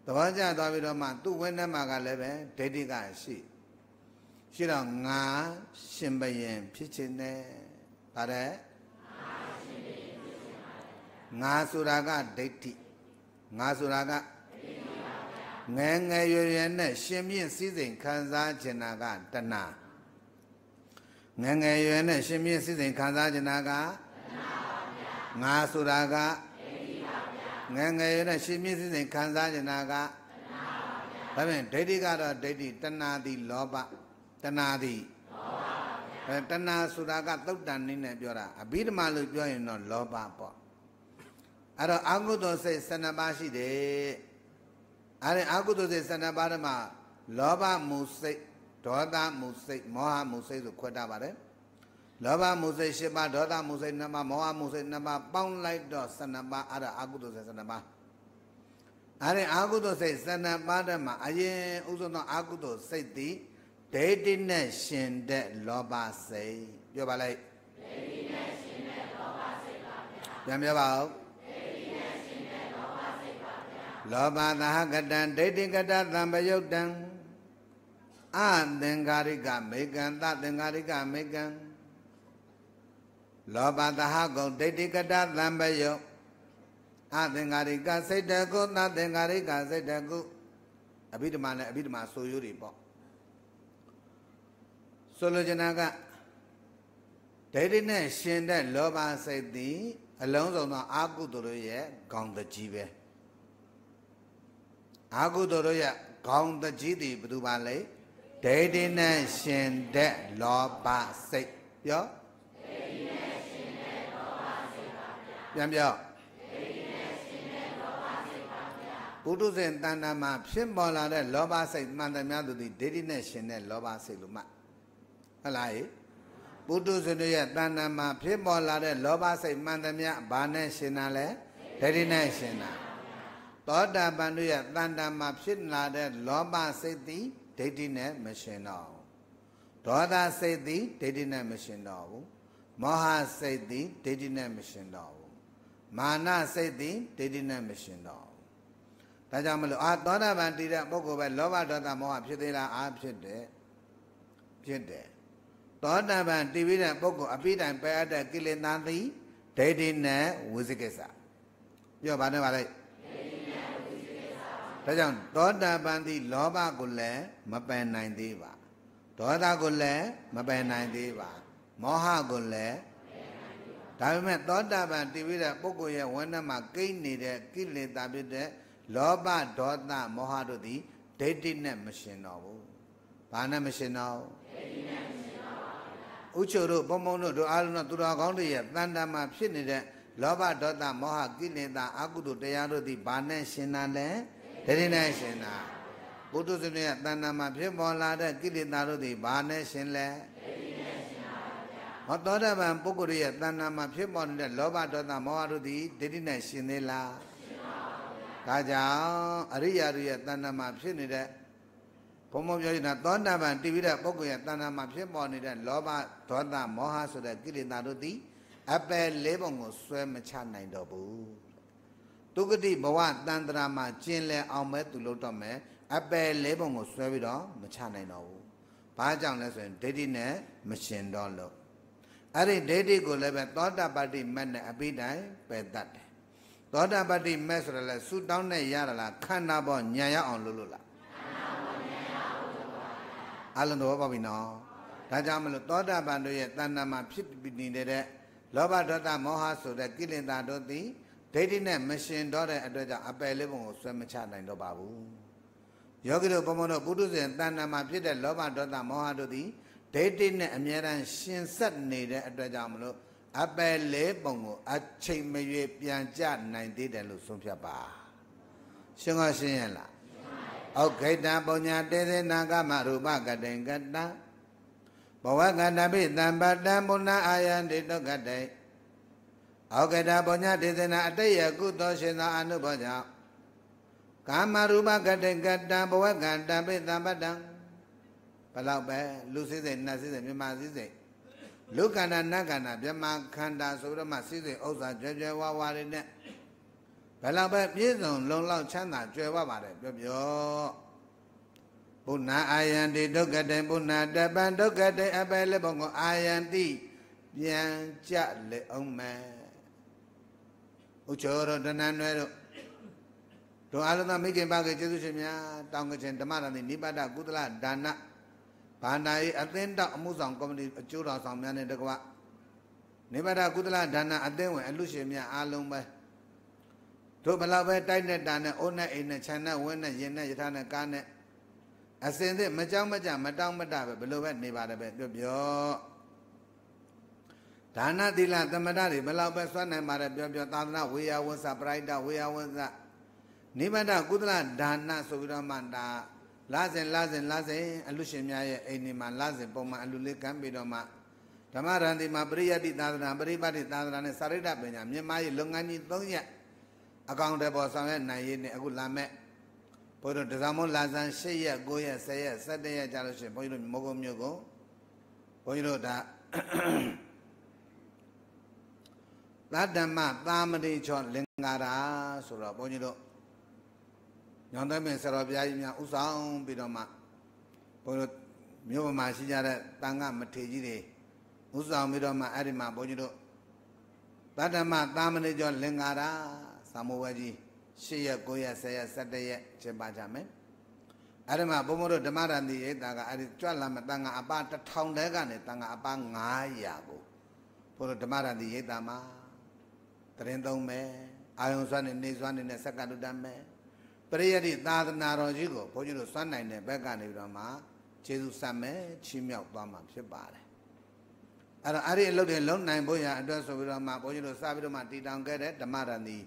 သဘောကျသွားပြီးတော့မှ သူ့ဝိနည်းမှာကလည်းပဲဒိဋ္ဌိကရှိရှိတော့ငါရှင်ဘယင် ဖြစ်ခြင်းနဲ့ဗါတဲ့ငါဆိုတာကဒိဋ္ဌိငါဆိုတာကငယ်ငယ်ရွယ်ရွယ်နဲ့ရှင်မြင့်စည်းစိမ်ခံစားခြင်းနာကတဏငယ်ငယ်ရွယ်နဲ့ရှင်မြင့်စည်းစိမ်ခံစားခြင်းနာကငါဆိုတာကငယ်ငယ်နဲ့ရှင်မြင့်စဉ်စဉ်ခံစားကြတာကဒါပြန်ဒိဋ္ဌိကတော့ဒိဋ္ဌိတဏှာသည်လောဘတဏှာသည်လောဘပါဗျာအဲတဏှာဆိုတာကသုတ်တန်နည်းနဲ့ပြောတာအဘိဓမ္မာလို့ပြောရင်တော့လောဘပေါ့အဲ့တော့အာဟုသောစိတ်12ပါးရှိတယ်အဲ့ဒီအာဟုသောစိတ်12ပါးထဲမှာလောဘမူစိတ်ဒေါသမူစိတ်မောဟမူစိတ်ဆိုခွဲထားပါတယ်လောဘမုစိတ်၈ပါးဒေါသမုစိတ်၅ပါးမောဟမုစိတ်၅ပါးပေါင်းလိုက်တော့၁၂ပါးအဲ့ဒါအာကုသိုလ်စိတ်၁၂ပါးအဲ့ဒီအာကုသိုလ်စိတ်၁၂ပါးတည်းမှာအရင်ဥဆုံးသောအာကုသိုလ်စိတ်သည်ဒိဋ္ဌိနဲ့ရှင်တဲ့လောဘစိတ်ပြောပါလိုက်ဒိဋ္ဌိနဲ့ရှင်တဲ့လောဘစိတ်ပါဗျာပြန်ပြောပါဦးလောဘသဟကတံဒိဋ္ဌိကတသံပယုတ်တံအသင်္ကာရိကမေကံသသင်္ကာရိကမေကံလောဘတဟကုံဒိဋ္ဌိကတသံပယုအသင်္ကာရိကစိတ်တကုသသင်္ကာရိကစိတ်တကုအဘိဓမ္မာနဲ့အဘိဓမ္မာဆိုရိုးတွေပေါ့ဆိုလိုချင်တာကဒိဋ္ဌိနဲ့ရှင်တဲ့လောဘစိတ်သည် အလုံးစုံသောအာကုသိုလ်ရဲ့ခေါင်းတကြီးပဲအာကုသိုလ်ရဲ့ခေါင်းတကြီးသည်ဘယ်သူပါလဲဒိဋ္ဌိနဲ့ရှင်တဲ့လောဘစိတ်ပြောပြန်ပြောပုထုဇဉ်တဏ္ဍာမှာဖြစ်ပေါ်လာတဲ့လောဘစိတ်မှန်သမျှသူသည်ဒိဋ္ဌိနဲ့ရှင်တဲ့လောဘစိတ်လို့မှတ်ဟုတ်လားဟိပုထုဇဉ်တို့ရဲ့တဏ္ဍာမှာဖြစ်ပေါ်လာတဲ့လောဘစိတ်မှန်သမျှဘာနဲ့ရှင်တာလဲဒိဋ္ဌိနဲ့ရှင်တာသောတာပန်တို့ရဲ့တဏ္ဍာမှာဖြစ်လာတဲ့လောဘစိတ်သည်ဒိဋ္ဌိနဲ့မရှင်တော့ဒေါသစိတ်သည်ဒိဋ္ဌိနဲ့မရှင်တော့ဘူးမောဟစိတ်သည်ဒိဋ္ဌိနဲ့မရှင်တော့မာနစိတ်သည်ဒိဋ္ဌိနဲ့မရှင်တော့ဒါကြောင့်မလို့အာသောတာပန်တည်တဲ့ပုဂ္ဂိုလ်ပဲလောဘဒေါသမောဟဖြစ်သေးလားအာဖြစ်တယ်ဖြစ်တယ်သောတာပန်တည်ပြီးတဲ့ပုဂ္ဂိုလ်အပိတိုင်ပယ်အပ်တဲ့ကိလေသာသည်ဒိဋ္ဌိနဲ့ဝိသိကိစ္စပြောပါနဲ့ပါလိုက်ဒါကြောင့်သောတာပန်သည် လောဘကိုလည်းမပယ်နိုင်သေးပါဒေါသကိုလည်းမပယ်နိုင်သေးပါ မောဟကိုလည်းမဒါပေမဲ့သောတာပန်တိဝိဒပုဂ္ဂိုလ်ရဲ့ဝဏ္ဏမှာကိန်းနေတဲ့ကိလေသာဖြစ်တဲ့လောဘဒေါသမောဟတို့သည်ဒိဋ္ဌိနဲ့မရှင်တော့ဘူး။ဘာနဲ့မရှင်တော့ဘူး။ဒိဋ္ဌိနဲ့မရှင်တော့ပါဘူး။ဥချိုတို့ဘုံဘုံတို့တို့အားလုံးတို့သူတော်ကောင်းတွေရဲ့တန်တာမှာဖြစ်နေတဲ့လောဘဒေါသမောဟကိလေသာအကုသိုလ်တရားတို့သည်ဘာနဲ့ရှင်တာလဲ။ဒိဋ္ဌိနဲ့ရှင်တာ။ဘုဒ္ဓဇင်းရဲ့တန်တာမှာဖြစ်ပေါ်လာတဲ့ကိလေသာတို့သည်ဘာနဲ့ရှင်လဲ။ဒိဋ္ဌိဟောသောတာပန်ပုဂ္ဂိုလ်ရဲ့တဏ္ဍာမှာဖြစ်ပေါ်နေတဲ့လောဘဒေါသမောဟတို့သည်ဒိဋ္ဌိနဲ့ရှင်သေးလားရှင်ပါဘူးဗျာဒါကြောင့်အရိယာတို့ရဲ့တဏ္ဍာမှာဖြစ်နေတဲ့ဘုံဘုံပြောရင်သောတာပန်တိဝိဒပုဂ္ဂိုလ်ရဲ့တဏ္ဍာမှာဖြစ်ပေါ်နေတဲ့လောဘဒေါသမောဟဆိုတဲ့ကိလေသာတို့သည်အပယ်လေးပုံကိုဆွဲမချနိုင်တော့ဘူးဒုက္ကတိဘဝတန်တရာမှာကျင်လည်အောင်ပဲသူလုပ်တော့မယ်အပယ်လေးပုံကိုဆွဲပြီးတော့မချနိုင်တော့ဘူးဘာကြောင့်လဲဆိုရင်ဒိဋ္ဌိနဲ့မရှင်တော့လို့အဲ့ဒီဒိဋ္ဌိကိုလည်းပဲသောတာပတ္တိမတ်နဲ့အပိတိုင်ပယ်တတ်တယ်သောတာပတ္တိမတ်ဆိုရလဲဆူတောင်းနဲ့ရတာလားခန္ဓာပေါ်ညံရအောင်လို့လို့လားအလုံးတော်ပါပြီနော်ဒါကြောင့်မလို့သောတာပန်တို့ရဲ့တဏ္ဍာမှာဖြစ်နေတဲ့လောဘဒေါသမောဟဆိုတဲ့ကိလေသာတို့သည်ဒိဋ္ဌိနဲ့မရှင်တော့တဲ့အတွက်ကြောင့်အပယ်လေးပုံကိုဆွဲမချနိုင်တော့ပါဘူးယောဂီတို့ဘုံဘုံတို့ပုထုဇဉ်တဏ္ဍာမှာဖြစ်တဲ့လောဘဒေါသမောဟတို့သည်ဒိဋ္ဌိနဲ့အမြဲတမ်းရှင်ဆက်နေတဲ့အတွက်ကြောင့်မလို့အပယ်လေးပုံကို အချိန်မရွေးပြန်ကြနိုင်သေးတယ်လို့ဆုံးဖြတ်ပါရှင်ကရှင်းရလားဩဂိတံပုညတေသေနာကမရူပကတိကတံဘဝကတပိတံပတံပုဏ္ဏအာယံတိတုကတိဩဂိတပုညတေသေနာအတိတ်ယကုသောရှင်သာအနုဘောကြောင့်ကာမရူပကတိကတံဘဝကတပိတံပတံဘလောက်ပဲလူစိစိနတ်စိစိမြမစိစိလူကန္တာနတ်ကန္တာမြမခန္ဓာဆိုတော့မှစိစိဥစ္စာကြွယ်ကြွယ်ဝဝတွေနဲ့ဘလောက်ပဲပြည့်စုံလုံလောက်ချမ်းသာကြွယ်ဝပါတယ်ပြောပြောဘုနာအာယံတိဒုက္ကတေဘုနာတပံဒုက္ကတေအပယ်လက်ဘုံကိုအာယံတိပြန်ကြလက်အောင်မယ်ဥချောရတဏနွယ်တို့တို့အလုံးသားမိခင်ပါကကျေးဇူးရှင်များတောင်းကြင်ဓမ္မရံတိနိပါဒကုသလဒါနဘာနာ၏အသင်းတော်အမှုဆောင်ကော်မတီအကျိုးတော်ဆောင်များနဲ့တကွနိဗ္ဗာန်ကုသလဒါနအသင်းဝင်အလူရှင်များအားလုံးပဲတို့ဘလောက်ပဲတိုက်နဲ့တာနဲ့အုံးနဲ့အိမ်နဲ့ခြံနဲ့ဝင်းနဲ့ရင်နဲ့ယထာနဲ့ကားနဲ့အစင်သစ်မကြောက်မကြမတောင့်မတပဲဘလို့ပဲနေပါတယ်ပဲပြောပြောဒါနသီလသမထတွေဘလောက်ပဲစွန့်နိုင်ပါတယ်ပြောပြောသာသနာဝေယဝဆပရိုက်တာဝေယဝဆနိဗ္ဗာန်ကုသလဒါနဆိုပြီးတော့မှဒါလာစဉ်လာစဉ်လာစဉ်အလူရှင်များရဲ့အိမ်နေမှာလာစဉ်ပုံမှန်အလူလေးကမ်းပြီးတော့မှဓမ္မရန်တိမှာပရိယတ္တိသာသနာပရိပတ်တိသာသနာနဲ့စာရိတ္တပညာမြန်မာရေးလုပ်ငန်းကြီး၃ရက်အကောင့်တွေပေါ်ဆောင်ရနိုင်ရေးနဲ့အခုလာမဲ့ဘုန်းတော်တစားမလာဆန်း၈ရက်၉ရက်၁၀ရက်၁၁ရက်ကြာလို့ရှိရင်ဘုန်းကြီးတို့မကုတ်မြို့ကိုဘုန်းကြီးတို့ဒါသတ္တမသာမတိချောလင်္ကာရာဆိုတော့ဘုန်းကြီးတို့ညောင်သက်ပင်ဆရာဘုရားကြီးများဥဆောင်ပြီးတော့မှဘုန်းကြီးတို့မြို့ပေါ်မှာရှိကြတဲ့တန်ခမထေကြီးတွေဥဆောင်ပြီးတော့မှအဲ့ဒီမှာဘုန်းကြီးတို့တတ္တမသာမဏေကျော်လင်္ကာရာသာမောဝကြီး၈ရက်9ရက်10ရက်17ရက်ကျင်းပကြမယ်အဲ့ဒီမှာဘုန်းဘုန်းတို့ဓမ္မရန်တိရိတာကအဲ့ဒီကြွလာမတန်ခါအပ1000တဲကနေတန်ခါအပ900ကိုဘုန်းတို့ဓမ္မရန်တိရိတာမှာတရင်သုံးမယ်အာယုံစွမ်းနဲ့နေစွမ်းနဲ့စက္ကတုတ္တမယ်ပရိယတ်သာသနာတော်ကြီးကိုဘုန်းကြီးတို့စွန့်နိုင်တဲ့ဘက်ကနေပြီးတော့မှခြေဆုစမ်းမယ်ချီးမြှောက်သွားမှာဖြစ်ပါတယ်အဲ့တော့အဲ့ဒီအလုပ်တွေလုံနိုင်ဖို့ရအတွက်ဆိုပြီးတော့မှဘုန်းကြီးတို့စပြီးတော့မှတည်တောင်ခဲ့တဲ့ဓမ္မရန်ဒီ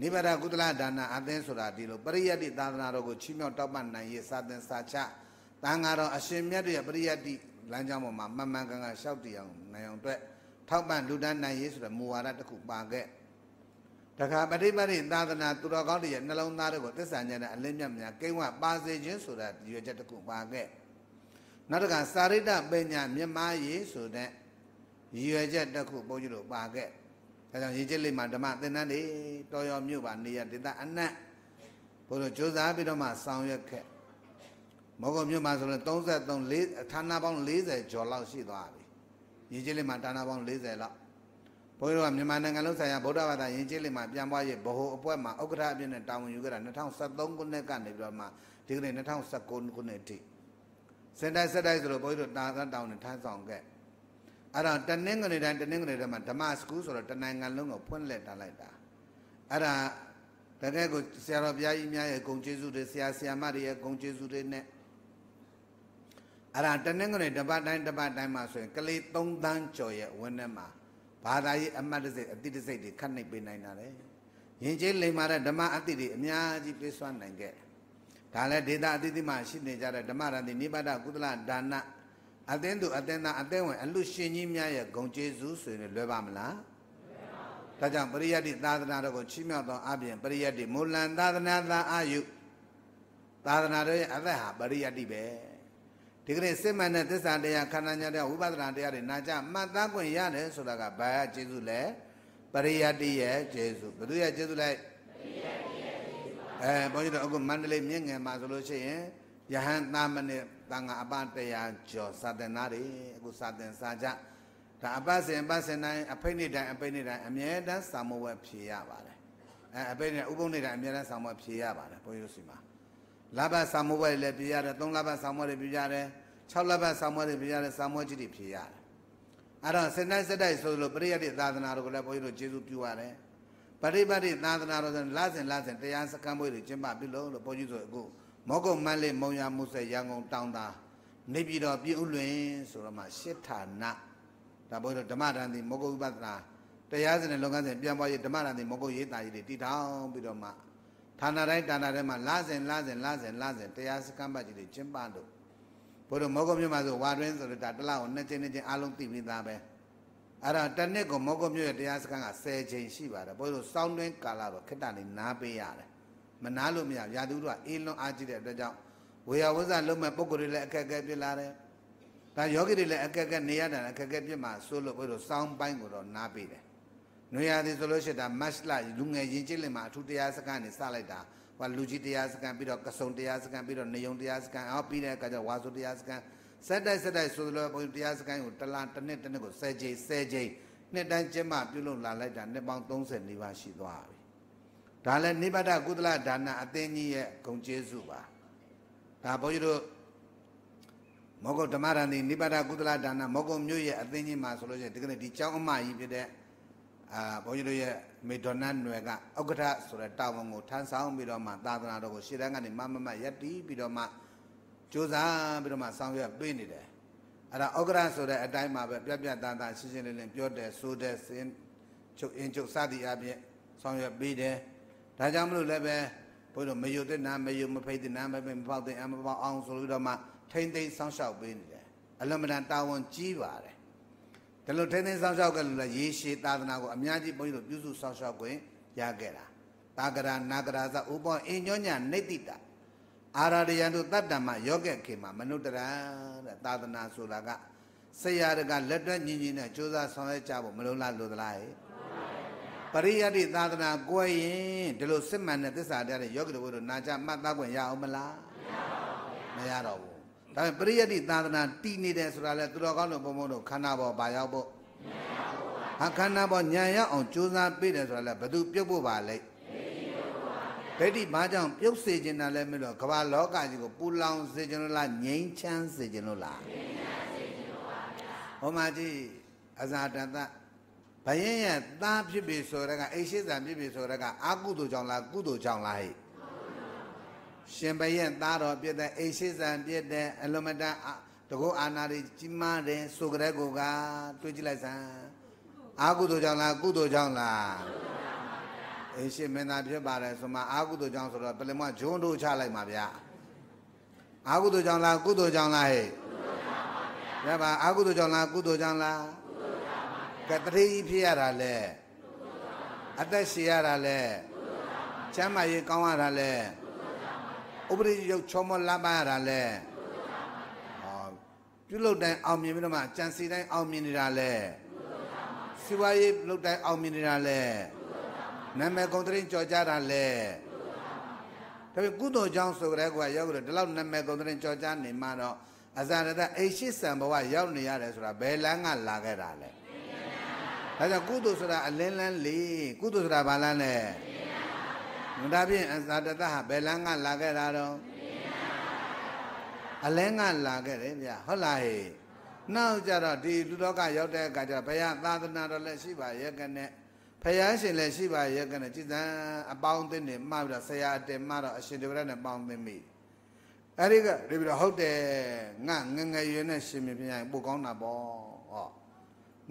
နိဗ္ဗာန်ကုသလဒါနအသင်းဆိုတာဒီလိုပရိယတ်သာသနာတော်ကိုချီးမြှောက်တောက်ပနိုင်ရေးစာသင်စာချတန်ဃာတော်အရှင်မြတ်ရဲ့ပရိယတ်လမ်းကြောင်းပေါ်မှာမှန်မှန်ကန်ကန်ရှောက်တည်အောင်နိုင်အောင်အတွက် ထောက်ပံ့လူဒန်းနိုင်ရေးဆိုတဲ့မူဝါဒတစ်ခုပါခဲ့တခါပฏิပတ်ရိသာသနာသူတော်ကောင်းတွေရဲ့နှလုံးသားတွေကိုသစ္စာဉာဏ်နဲ့အလင်းမြတ်များကိန်းဝပါစေခြင်းဆိုတာဒီရွယ်ချက်တစ်ခုပါခဲ့နောက်တခါစာရိတ္တပညာမြတ်မာရေးဆိုတဲ့ရွယ်ချက်တစ်ခုဘုန်းကြီးတို့ပါခဲ့ဒါကြောင့်ရေးချက်လေးမှာဓမ္မသင်္ဍန်းတွေတော်ရောမြို့ပါနေရဒေသအနက်ဘုလိုကြိုးစားပြီးတော့မှဆောင်ရွက်ခဲ့မောကုတ်မြို့မှာဆိုရင်33 4ဌာနပေါင်း40ကျော်လောက်ရှိသွားပြီရေးချက်လေးမှာဌာနပေါင်း40လောက်န်းကြီးတို့ကမြန်မာနိုင်ငံလုံးဆိုင်ရာဗုဒ္ဓဘာသာယဉ်ကျေးလိမ္မာပြန်ပွားရေးဗဟိုအဖွဲ့မှာဥက္ကဋ္ဌအဖြစ်နဲ့တာဝန်ယူခဲ့တာ2013ခုနှစ်ကနေပြီးတော့မှဒီကနေ့2019ခုနှစ်အထိစင်တိုင်းစက်တိုင်းဆိုတော့ဘုန်းကြီးတို့တာသတောင်းနဲ့ထမ်းဆောင်ခဲ့အဲ့တော့တနင်္ဂနွေတိုင်းတနင်္ဂနွေတိုင်းမှာဓမ္မစကူးဆိုတော့တနိုင်ငံလုံးကိုဖွင့်လှစ်ထားလိုက်တာအဲ့ဒါတကယ်ကိုဆရာတော်ဘုရားကြီးများရဲ့ဂုဏ်ကျေးဇူးတွေဆရာဆရာမတွေရဲ့ဂုဏ်ကျေးဇူးတွေနဲ့အဲ့ဒါတနင်္ဂနွေတပတ်တိုင်းတပတ်တိုင်းမှာဆိုရင်ကလေး3တန်းကျော်ရဲ့ဝန်းထဲမှာဘာသာရေးအမှတ်တစိတ်အတိတစိတ်တွေခတ်နှိပ်ပေးနိုင်တာလေယဉ်ကျေးလိမ္မာတဲ့ဓမ္မအတိတွေအများကြီးပြေးဆွမ်းနိုင်ခဲ့ဒါလည်းဒေတာအတိတိမှရှိနေကြတဲ့ဓမ္မရန်တိနိဗ္ဗာဒကုသလဒါနအသင်းသူအသင်းသားအသင်းဝင်အလှရှင်ကြီးများရဲ့ဂုဏ်ကျေးဇူးဆိုရင်လွယ်ပါမလားဒါကြောင့်ပရိယတ်တိသာသနာတော်ကိုချီးမြှောက်သောအပြင်ပရိယတ်တိမူလံသာသနာသာအာယုသာသနာတော်ရဲ့အသက်ဟာပရိယတ်တိပဲဒီကနေ့စိတ်မှန်တဲ့သစ္စာတရားခန္ဓာညာတရားဝိပဿနာတရားတွေနာကြမှတ်သားခွင့်ရတယ်ဆိုတာကဘာကျေစုလဲပရိယတ္တိရဲ့ကျေစုဘုသူရဲ့ကျေစုလိုက်ပရိယတ္တိရဲ့ကျေစုပါအဲဘုန်းကြီးတို့အခုမန္တလေးမြင့်ငယ်မှာဆိုလို့ရှိရင်ယဟန်သာမဏေတန်ဃာအပတရားကျော်စာသင်သားတွေအခုစာသင်စာကြဒါအပစင်အပစင်တိုင်းအဖိနိတိုင်းအဖိနိတိုင်းအမြဲတမ်းစာမဝဲဖြေရပါတယ်အဲအဖိနိဥပုပ်နိတိုင်းအမြဲတမ်းစာမဝဲဖြေရပါတယ်ဘုန်းကြီးတို့စီမှာလပတ်စာမောပွဲလည်းပြရတယ်၃လပတ်စာမောတွေပြရတယ်၆လပတ်စာမောတွေပြရတယ်စာမောကြီးတွေဖြေရတယ်အဲ့တော့စနေစတိုက်ဆိုလို့ပရိယတ်တိသာသနာတော်ကိုလည်းဘုန်းကြီးတို့ကျေးဇူးပြုရတယ်ပရိပတ်တိသာသနာတော်ဆိုလစဉ်လစဉ်တရားစခန်းပွဲတွေကျင်းပပြုလို့လို့ဘုန်းကြီးဆိုအခုမောကုတ်မန်းလေးမုံရမှုဆက်ရန်ကုန်တောင်သာနေပြည်တော်ပြည်ဥလွင်ဆိုတော့မှရှစ်ဌာနဒါဘုန်းကြီးတို့ဓမ္မဒန်တိမောကုတ်ဥပဒနာတရားစင်တဲ့လုပ်ငန်းစဉ်ပြန်ပွားရေးဓမ္မဒန်တိမောကုတ်ရေးတာရေးတွေတည်ထောင်ပြီးတော့မှဌာနတိုင်းဌာနတိုင်းမှာလာစဉ်လာစဉ်လာစဉ်လာစဉ်တရားစခန်းပတ်ကြီးတွေကျင်းပလို့ဘုရားမောကုတ်မြို့မှာဆိုဝါတွင်းဆိုလို့ဒါတစ်လကိုနှစ်ချိန်နှစ်ချိန်အားလုံးသိပြီးသားပဲအဲ့ဒါတနစ်ကိုမောကုတ်မြို့ရဲ့တရားစခန်းက10ချိန်ရှိပါတယ်ဘုရားစောင်းတွင်းကာလတော့ခက်တာနေနားပေးရတယ်မနာလို့မရရာသူတို့ကအေးလွန်အားကြီးတဲ့အတွက်ကြောင့်ဝေယဝဇ္ဇလုံးမဲ့ပုံကိုယ်တွေလည်းအခက်အခဲဖြစ်လာတယ်ဒါယောဂီတွေလည်းအခက်အခဲနေရတာအခက်အခဲဖြစ်မှာဆိုလို့ဘုရားစောင်းပိုင်းကိုတော့နားပေးတယ်နွေရာသီဆိုလို့ရှိရင်ဒါမတ်လလူငယ်ရင်ကျစ်လင်မှာအထူးတရားစခန်းနေစလိုက်တာဟိုလူကြီးတရားစခန်းပြီးတော့ကဆုံတရားစခန်းပြီးတော့နေုံတရားစခန်းအော်ပြီးတဲ့အခါကျဝါဆိုတရားစခန်းစက်တိုက်စက်တိုက်ဆိုလိုပုံတရားစခန်းကိုတလတစ်နှစ်တစ်နှစ်ကို10ကြိမ်10ကြိမ်နှစ်တိုင်းကျင်းပပြုလုပ်လာလိုက်တာနှစ်ပေါင်း30နေပါရှိသွားပြီဒါလည်းနိဗ္ဗာဒကုသလဒါနအသင်းကြီးရဲ့ဂုဏ်ကျေးဇူးပါဒါဘုန်းကြီးတို့မောဂုဓမ္မရန်ဒီနိဗ္ဗာဒကုသလဒါနမောဂုမြို့ရဲ့အသင်းကြီးမှာဆိုလို့ရှိရင်ဒီကနေ့ဒီကျောင်းအမကြီးဖြစ်တဲ့အာဘုန်းကြီးတို့ရဲ့မေဒေါနနွယ်ကဥက္ကဋ္ဌဆိုတဲ့တာဝန်ကိုထမ်းဆောင်ပြီးတော့မှသာသနာတော်ကိုရှေ့တန်းကနေမမမရက်တီးပြီးတော့မှကြိုးစားပြီးတော့မှဆောင်ရွက်ပေးနေတယ်အဲ့ဒါဥက္ကဋ္ဌဆိုတဲ့အတိုင်းမှာပဲပြပြတန်တန်ရှင်းရှင်းလင်းလင်းပြောတယ်ဆိုတယ်စင်ချုပ်အင်းချုပ်စသည်အပြင်ဆောင်ရွက်ပေးတယ်ဒါကြောင့်မလို့လည်းပဲဘုန်းကြီးတို့မယုတ်တဲ့နာမယုတ်မဖိတ်တဲ့နာမဖိတ်မဖောက်တဲ့အမပေါအောင်ဆိုလို့တော့မှထိမ့်သိမ်းဆောင်ရှောက်ပေးနေတယ်အလွန်မတန်တာဝန်ကြီးပါတယ်ဒီလိုထိန်းသိမ်းဆောင်ရှောက်ခဲ့လို့လည်းရေရှည်သာသနာကိုအများကြီးဘုန်းကြီးတို့ပြုစုဆောင်ရှောက်ခွင့်ရခဲ့တာတာဂရာနာဂရာသဥပ္ပောအင်ညောညာနေတိတာအာရယံတို့တတ္တမယောဂခေမှာမနုတရံတဲ့သာသနာဆိုတာကဆရာတကလက်တွဲညီညီနဲ့ကြိုးစားဆောင်ရွက်ကြဖို့မလုံလားလို့သလားဟဲ့ပရိယတ်တိသာသနာကွယ်ရင်ဒီလိုစစ်မှန်တဲ့သစ္စာတရားတွေယောဂလူတို့နာကြမှတ်သားခွင့်ရအောင်မလားမရပါဘူးမရတော့ဘူးဒါပေမဲ့ပရိယတ်တိသာသနာတည်နေတယ်ဆိုတာလဲသူတော်ကောင်းတို့ဘုံဘုံတို့ခန္ဓာပေါ်ပါရောက်ဖို့ဟာခန္ဓာပေါ်ညာရောက်အောင်ကြိုးစားပေးတယ်ဆိုတာလဲဘသူပြုတ်ဖို့ပါလဲဒိဋ္ဌိဘာကြောင့်ပြုတ်စေခြင်းတာလဲမလို့ကမ္ဘာလောကကြီးကိုပူလောင်စေခြင်းလို့လားငြိမ်းချမ်းစေခြင်းလို့လားငြိမ်းချမ်းစေခြင်းလို့ပါဗျာဟောမကြီးအဇာတတဘယင်းရဲ့သားဖြစ်ပြီဆိုတော့ကအိရှိဇံဖြစ်ပြီဆိုတော့ကအာကုသိုလ်ကြောင့်လားကုသိုလ်ကြောင့်လားဟဲ့ရှင်ဘရဲ့သားတော်ဖြစ်တဲ့အိရှိဇံဖြစ်တဲ့အလွန်မတန်တကုအာနာတွေကြီးမားတယ်ဆိုကြတဲ့ကိုကတွေးကြည့်လိုက်စမ်းအာကုသိုလ်ကြောင့်လားကုသိုလ်ကြောင့်လားအိရှိမင်းသားဖြစ်ပါတယ်ဆိုမှအာကုသိုလ်ကြောင့်ဆိုတော့ပလမဂျုံတို့ချလိုက်ပါဗျာအာကုသိုလ်ကြောင့်လားကုသိုလ်ကြောင့်လားဟဲ့ရပါအာကုသိုလ်ကြောင့်လားကုသိုလ်ကြောင့်လားကတတိဖြစ်ရတာလဲအသက်ရှင်ရတာလဲချမ်းသာရေးကောင်းရတာလဲဥပရိယုတ်ချောမလပါရတာလဲဟောပြုလုပ်တိုင်းအောင်မြင်ပြီးတော့မှကြံစီတိုင်းအောင်မြင်နေတာလဲစီဝါရေးလုပ်တိုင်းအောင်မြင်နေတာလဲနာမည်ကုန်တရင်ကြော်ကြတာလဲဒါပေမဲ့ကုသိုလ်ကြောင့်ဆိုကြတဲ့ကွာရောက်ကြတယ်ဒီလောက်နာမည်ကုန်တရင်ကြော်ကြနေမှတော့အဇာရတအိရှိစံဘဝရောက်နေရတယ်ဆိုတာဘယ်လန်းကလာခဲ့တာလဲဒါကြောင့်ကုသိုလ်ဆိုတာအလင်းလန်းလေးကုသိုလ်ဆိုတာဘာလန်းလဲဒါဖြင့်အဇာတသဟာဘယ်လန်းကလာခဲ့တာတော့အလဲကလာခဲ့တယ်ဗျဟုတ်လားဟေ့နောက်ကြတော့ဒီလူလောကရောက်တဲ့အခါကျဘုရားသာသနာတော်လည်းရှိပါရဲ့ကနဲ့ဘုရားရှင်လည်းရှိပါရဲ့ကနဲ့ကြည်သံအပေါင်းအသင်းတွေမှာပြီးတော့ဆရာအတင်မှာတော့အရှင်ဒီဗရတ်နဲ့ပေါင်းသင်းမိအဲဒီကဒီပြီးတော့ဟုတ်တယ်ငါငငယ်ရွယ်နဲ့ရှင်မပြရင်ပိုကောင်းတာပေါ့ဟော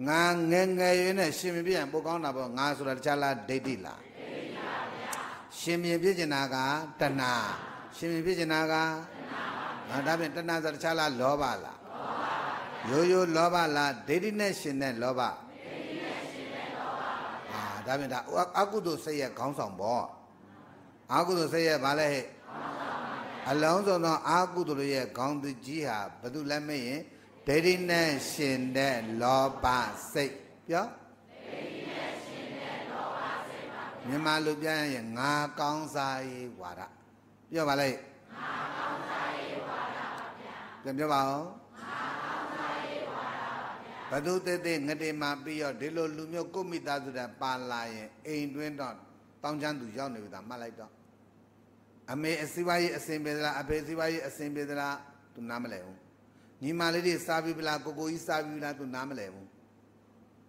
ငါငငယ်ရွယ်နဲ့ရှင်မပြရင်ပိုကောင်းတာပေါ့ငါဆိုတာတခြားလားဒိဋ္ဌိလားရှင်မြင်ဖြစ်ကျင်တာကတဏှာရှင်မြင်ဖြစ်ကျင်တာကတဏှာပါဒါဖြင့်တဏှာဆိုတခြားလားလောဘလားလောဘပါရိုးရိုးလောဘလားဒိဋ္ဌိနဲ့ရှင်တဲ့လောဘဒိဋ္ဌိနဲ့ရှင်တဲ့လောဘပါအာဒါဖြင့်ဒါအကုသိုလ်စိတ်ရဲ့ခေါင်းဆောင်ပေါ့အာကုသိုလ်စိတ်ရဲ့ဘာလဲဟဲ့အလုံးစုံသောအာကုသိုလ်ရဲ့ခေါင်းသူကြီးဟာဘယ်သူလဲမရင်ဒိဋ္ဌိနဲ့ရှင်တဲ့လောဘစိတ်ပြောမြန်မာလူပြန်ရဲ့ငါကောင်းစားရေးဝါဒပြောပါလိုက်ငါကောင်းစားရေးဝါဒပါဗျာပြန်ပြောပါဦးငါကောင်းစားရေးဝါဒပါဗျာဘသူတဲ့တဲ့ငတေမှာပြီးတော့ဒီလိုလူမျိုးကိုမိသားစုတဲ့ပါလာရင်အိမ်တွင်းတော့တောင်းချမ်းသူရောက်နေပြီဒါမှတ်လိုက်တော့အမေအစည်းဝါးရေးအစဉ်ပြေသလားအဖေအစည်းဝါးရေးအစဉ်ပြေသလားသူနားမလဲဘူးညီမလေးတွေစားပြီလားကိုကိုကြီးစားပြီလားသူနားမလဲဘူး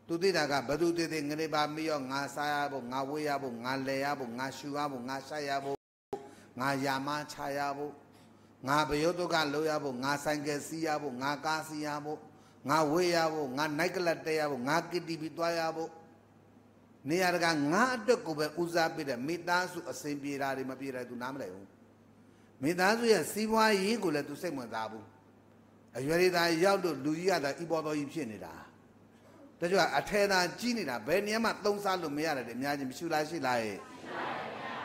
သူသိတာကဘသူသိသိငရေပါမရောငါစားရဖို့ငါဝေးရဖို့ငါလဲရဖို့ငါရှူရဖို့ငါဆိုက်ရဖို့ငါယာမချရဖို့ငါဘယောတုကလိုရဖို့ငါဆိုင်ကယ်စီးရဖို့ငါကားစီးရဖို့ငါဝေးရဖို့ငါနိုက်ကလပ်တက်ရဖို့ငါကီတီဗီသွားရဖို့နေရာတကငါအတွက်ကိုပဲဦးစားပေးတဲ့မိသားစု အစဉ်ပြေတာတွေမပြေတယ်သူနားမလဲဘူးမိသားစုရဲ့စီးပွားရေးကိုလည်းသူစိတ်ဝင်စားဘူးအရွယ်ရည်သားရောက်တော့လူကြီးရတာဤပေါ်တော်ကြီးဖြစ်နေတာတချို့ကအထဲသာကြီးနေတာဘယ်နေရာမှသုံးစားလို့မရတယ်လေအများကြီးမရှိလားရှိလားရဲ့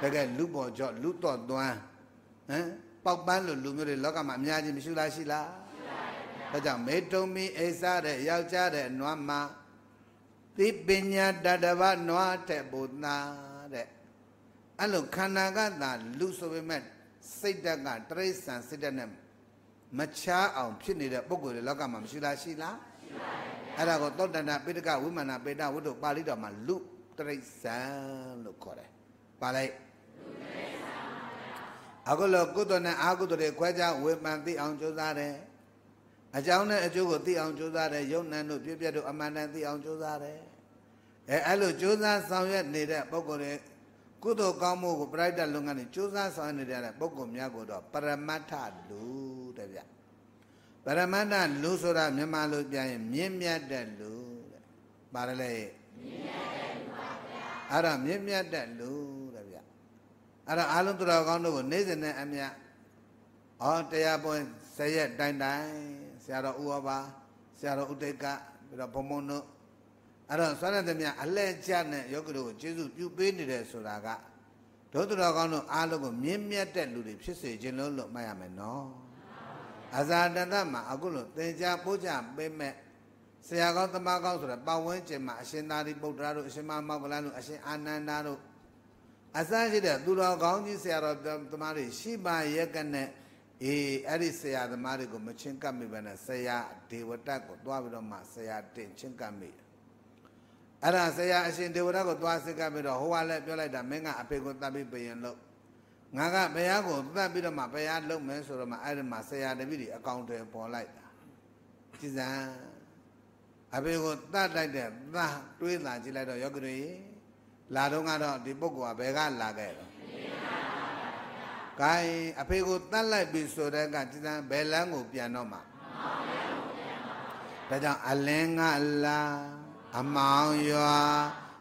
တကယ်လူပေါ်ကြော့လူတော်သွမ်းဟမ်ပေါက်ပန်းလို့လူမျိုးတွေလောကမှာအများကြီးမရှိလားရှိလားရှိပါဘူးဒါကြောင့်မေတုံမီအိစားတဲ့ယောက်ျားတဲ့နွားမသိပညာတတဝနွားတဲ့ဘုနာတဲ့အဲ့လိုခန္ဓာကသာလူဆိုပေမဲ့စိတ်ဓာတ်ကတရိစ္ဆာန်စိတ်ဓာတ်နဲ့မချားအောင်ဖြစ်နေတဲ့ပုံကိုယ်တွေလောကမှာမရှိလားရှိလားရှိပါဘူးအဲ့ဒါကိုသောတဏပိဋကဝိမာနပေတဝတ္ထုပါဠိတော်မှာလူတရိစ္ဆာန်လို့ခေါ်တယ်ပါလိုက်အခုလောကုသိုလ်နဲ့အာကုသိုလ်တွေခွဲခြားဝေမှန်သိအောင်ကြိုးစားတယ်အကြောင်းနဲ့အကျိုးကိုသိအောင်ကြိုးစားတယ်ယုံနံတို့ပြည့်ပြည့်တို့အမှန်တန်သိအောင်ကြိုးစားတယ်အဲအဲ့လိုကြိုးစားဆောင်ရွက်နေတဲ့ပုဂ္ဂိုလ်တွေကုသိုလ်ကောင်းမှုကိုပြိုက်တဲ့လုပ်ငန်းတွေကြိုးစားဆောင်ရွက်နေတဲ့ပုဂ္ဂိုလ်များကိုတော့ပရမတ္ထလူတဲ့ဗျပရမတ္တလူဆိုတာမြန်မာလိုပြန်ရင်မြင့်မြတ်တဲ့လူတဲ့ပါတယ်လေမြင့်မြတ်တဲ့လူပါဗျာအဲ့ဒါမြင့်မြတ်တဲ့လူတဲ့ဗျအဲ့ဒါအားလုံးသူတော်ကောင်းတို့ကိုနေ့စဉ်နဲ့အမြတ်ဩတရားပွင့်ဇရက်တိုင်းတိုင်းဆရာတော်ဥဝပါဆရာတော်ဥတိတ်ကပြီးတော့ဘုံဘုံတို့အဲ့တော့ဆွမ်းရသမျှအလဲကျနဲ့ယောဂတို့ကိုကျေးဇူးပြုပေးနေတယ်ဆိုတာကဒုသူတော်ကောင်းတို့အားလုံးကိုမြင့်မြတ်တဲ့လူတွေဖြစ်စေခြင်းလို့လို့မှတ်ရမယ်နော်အဇာတတမှာအခုလို့သင်ကြားပို့ကြပေးမဲ့ဆရာကောင်းတမကောင်းဆိုတဲ့ပတ်ဝန်းကျင်မှာအရှင်သာရိပုတ္တရာတို့အရှင်မမောကလန်တို့အရှင်အာနန္ဒာတို့အစရှိတဲ့သူတော်ကောင်းကြီးဆရာတော်တမတွေရှိပါရဲ့ကနဲ့အေးအဲ့ဒီဆရာသမားတွေကိုမချင်းကပ်မိပဲနဲ့ဆရာဒေဝတတ်ကိုသွားပြီးတော့မှဆရာတင်ချင်းကပ်မိအဲ့ဒါဆရာအရှင်ဒေဝတတ်ကိုသွားစစ်ကပ်ပြီးတော့ဟိုကလည်းပြောလိုက်တာမင်းကအဖေကိုတတ်ပြီးပြင်လို့ငါကဘုရားကိုတတ်ပြီးတော့မှဘုရားလုံမယ်ဆိုတော့မှအဲ့ဒီမှာဆရာတပည့်တွေအကောင့်တွေပေါ်လိုက်တာကြည်စံအဘေကိုတတ်လိုက်တဲ့သတွေးလာကြည့်လိုက်တော့ယောဂတွေလာတော့ကတော့ဒီပုဂ္ဂိုလ်ကဘယ်ကလာခဲ့တော့ကဲအဖေကိုတတ်လိုက်ပြီဆိုတော့ကကြည်စံဘယ်လမ်းကိုပြန်တော့မှာဒါကြောင့်အလင်းကလာအမောင်ရွာ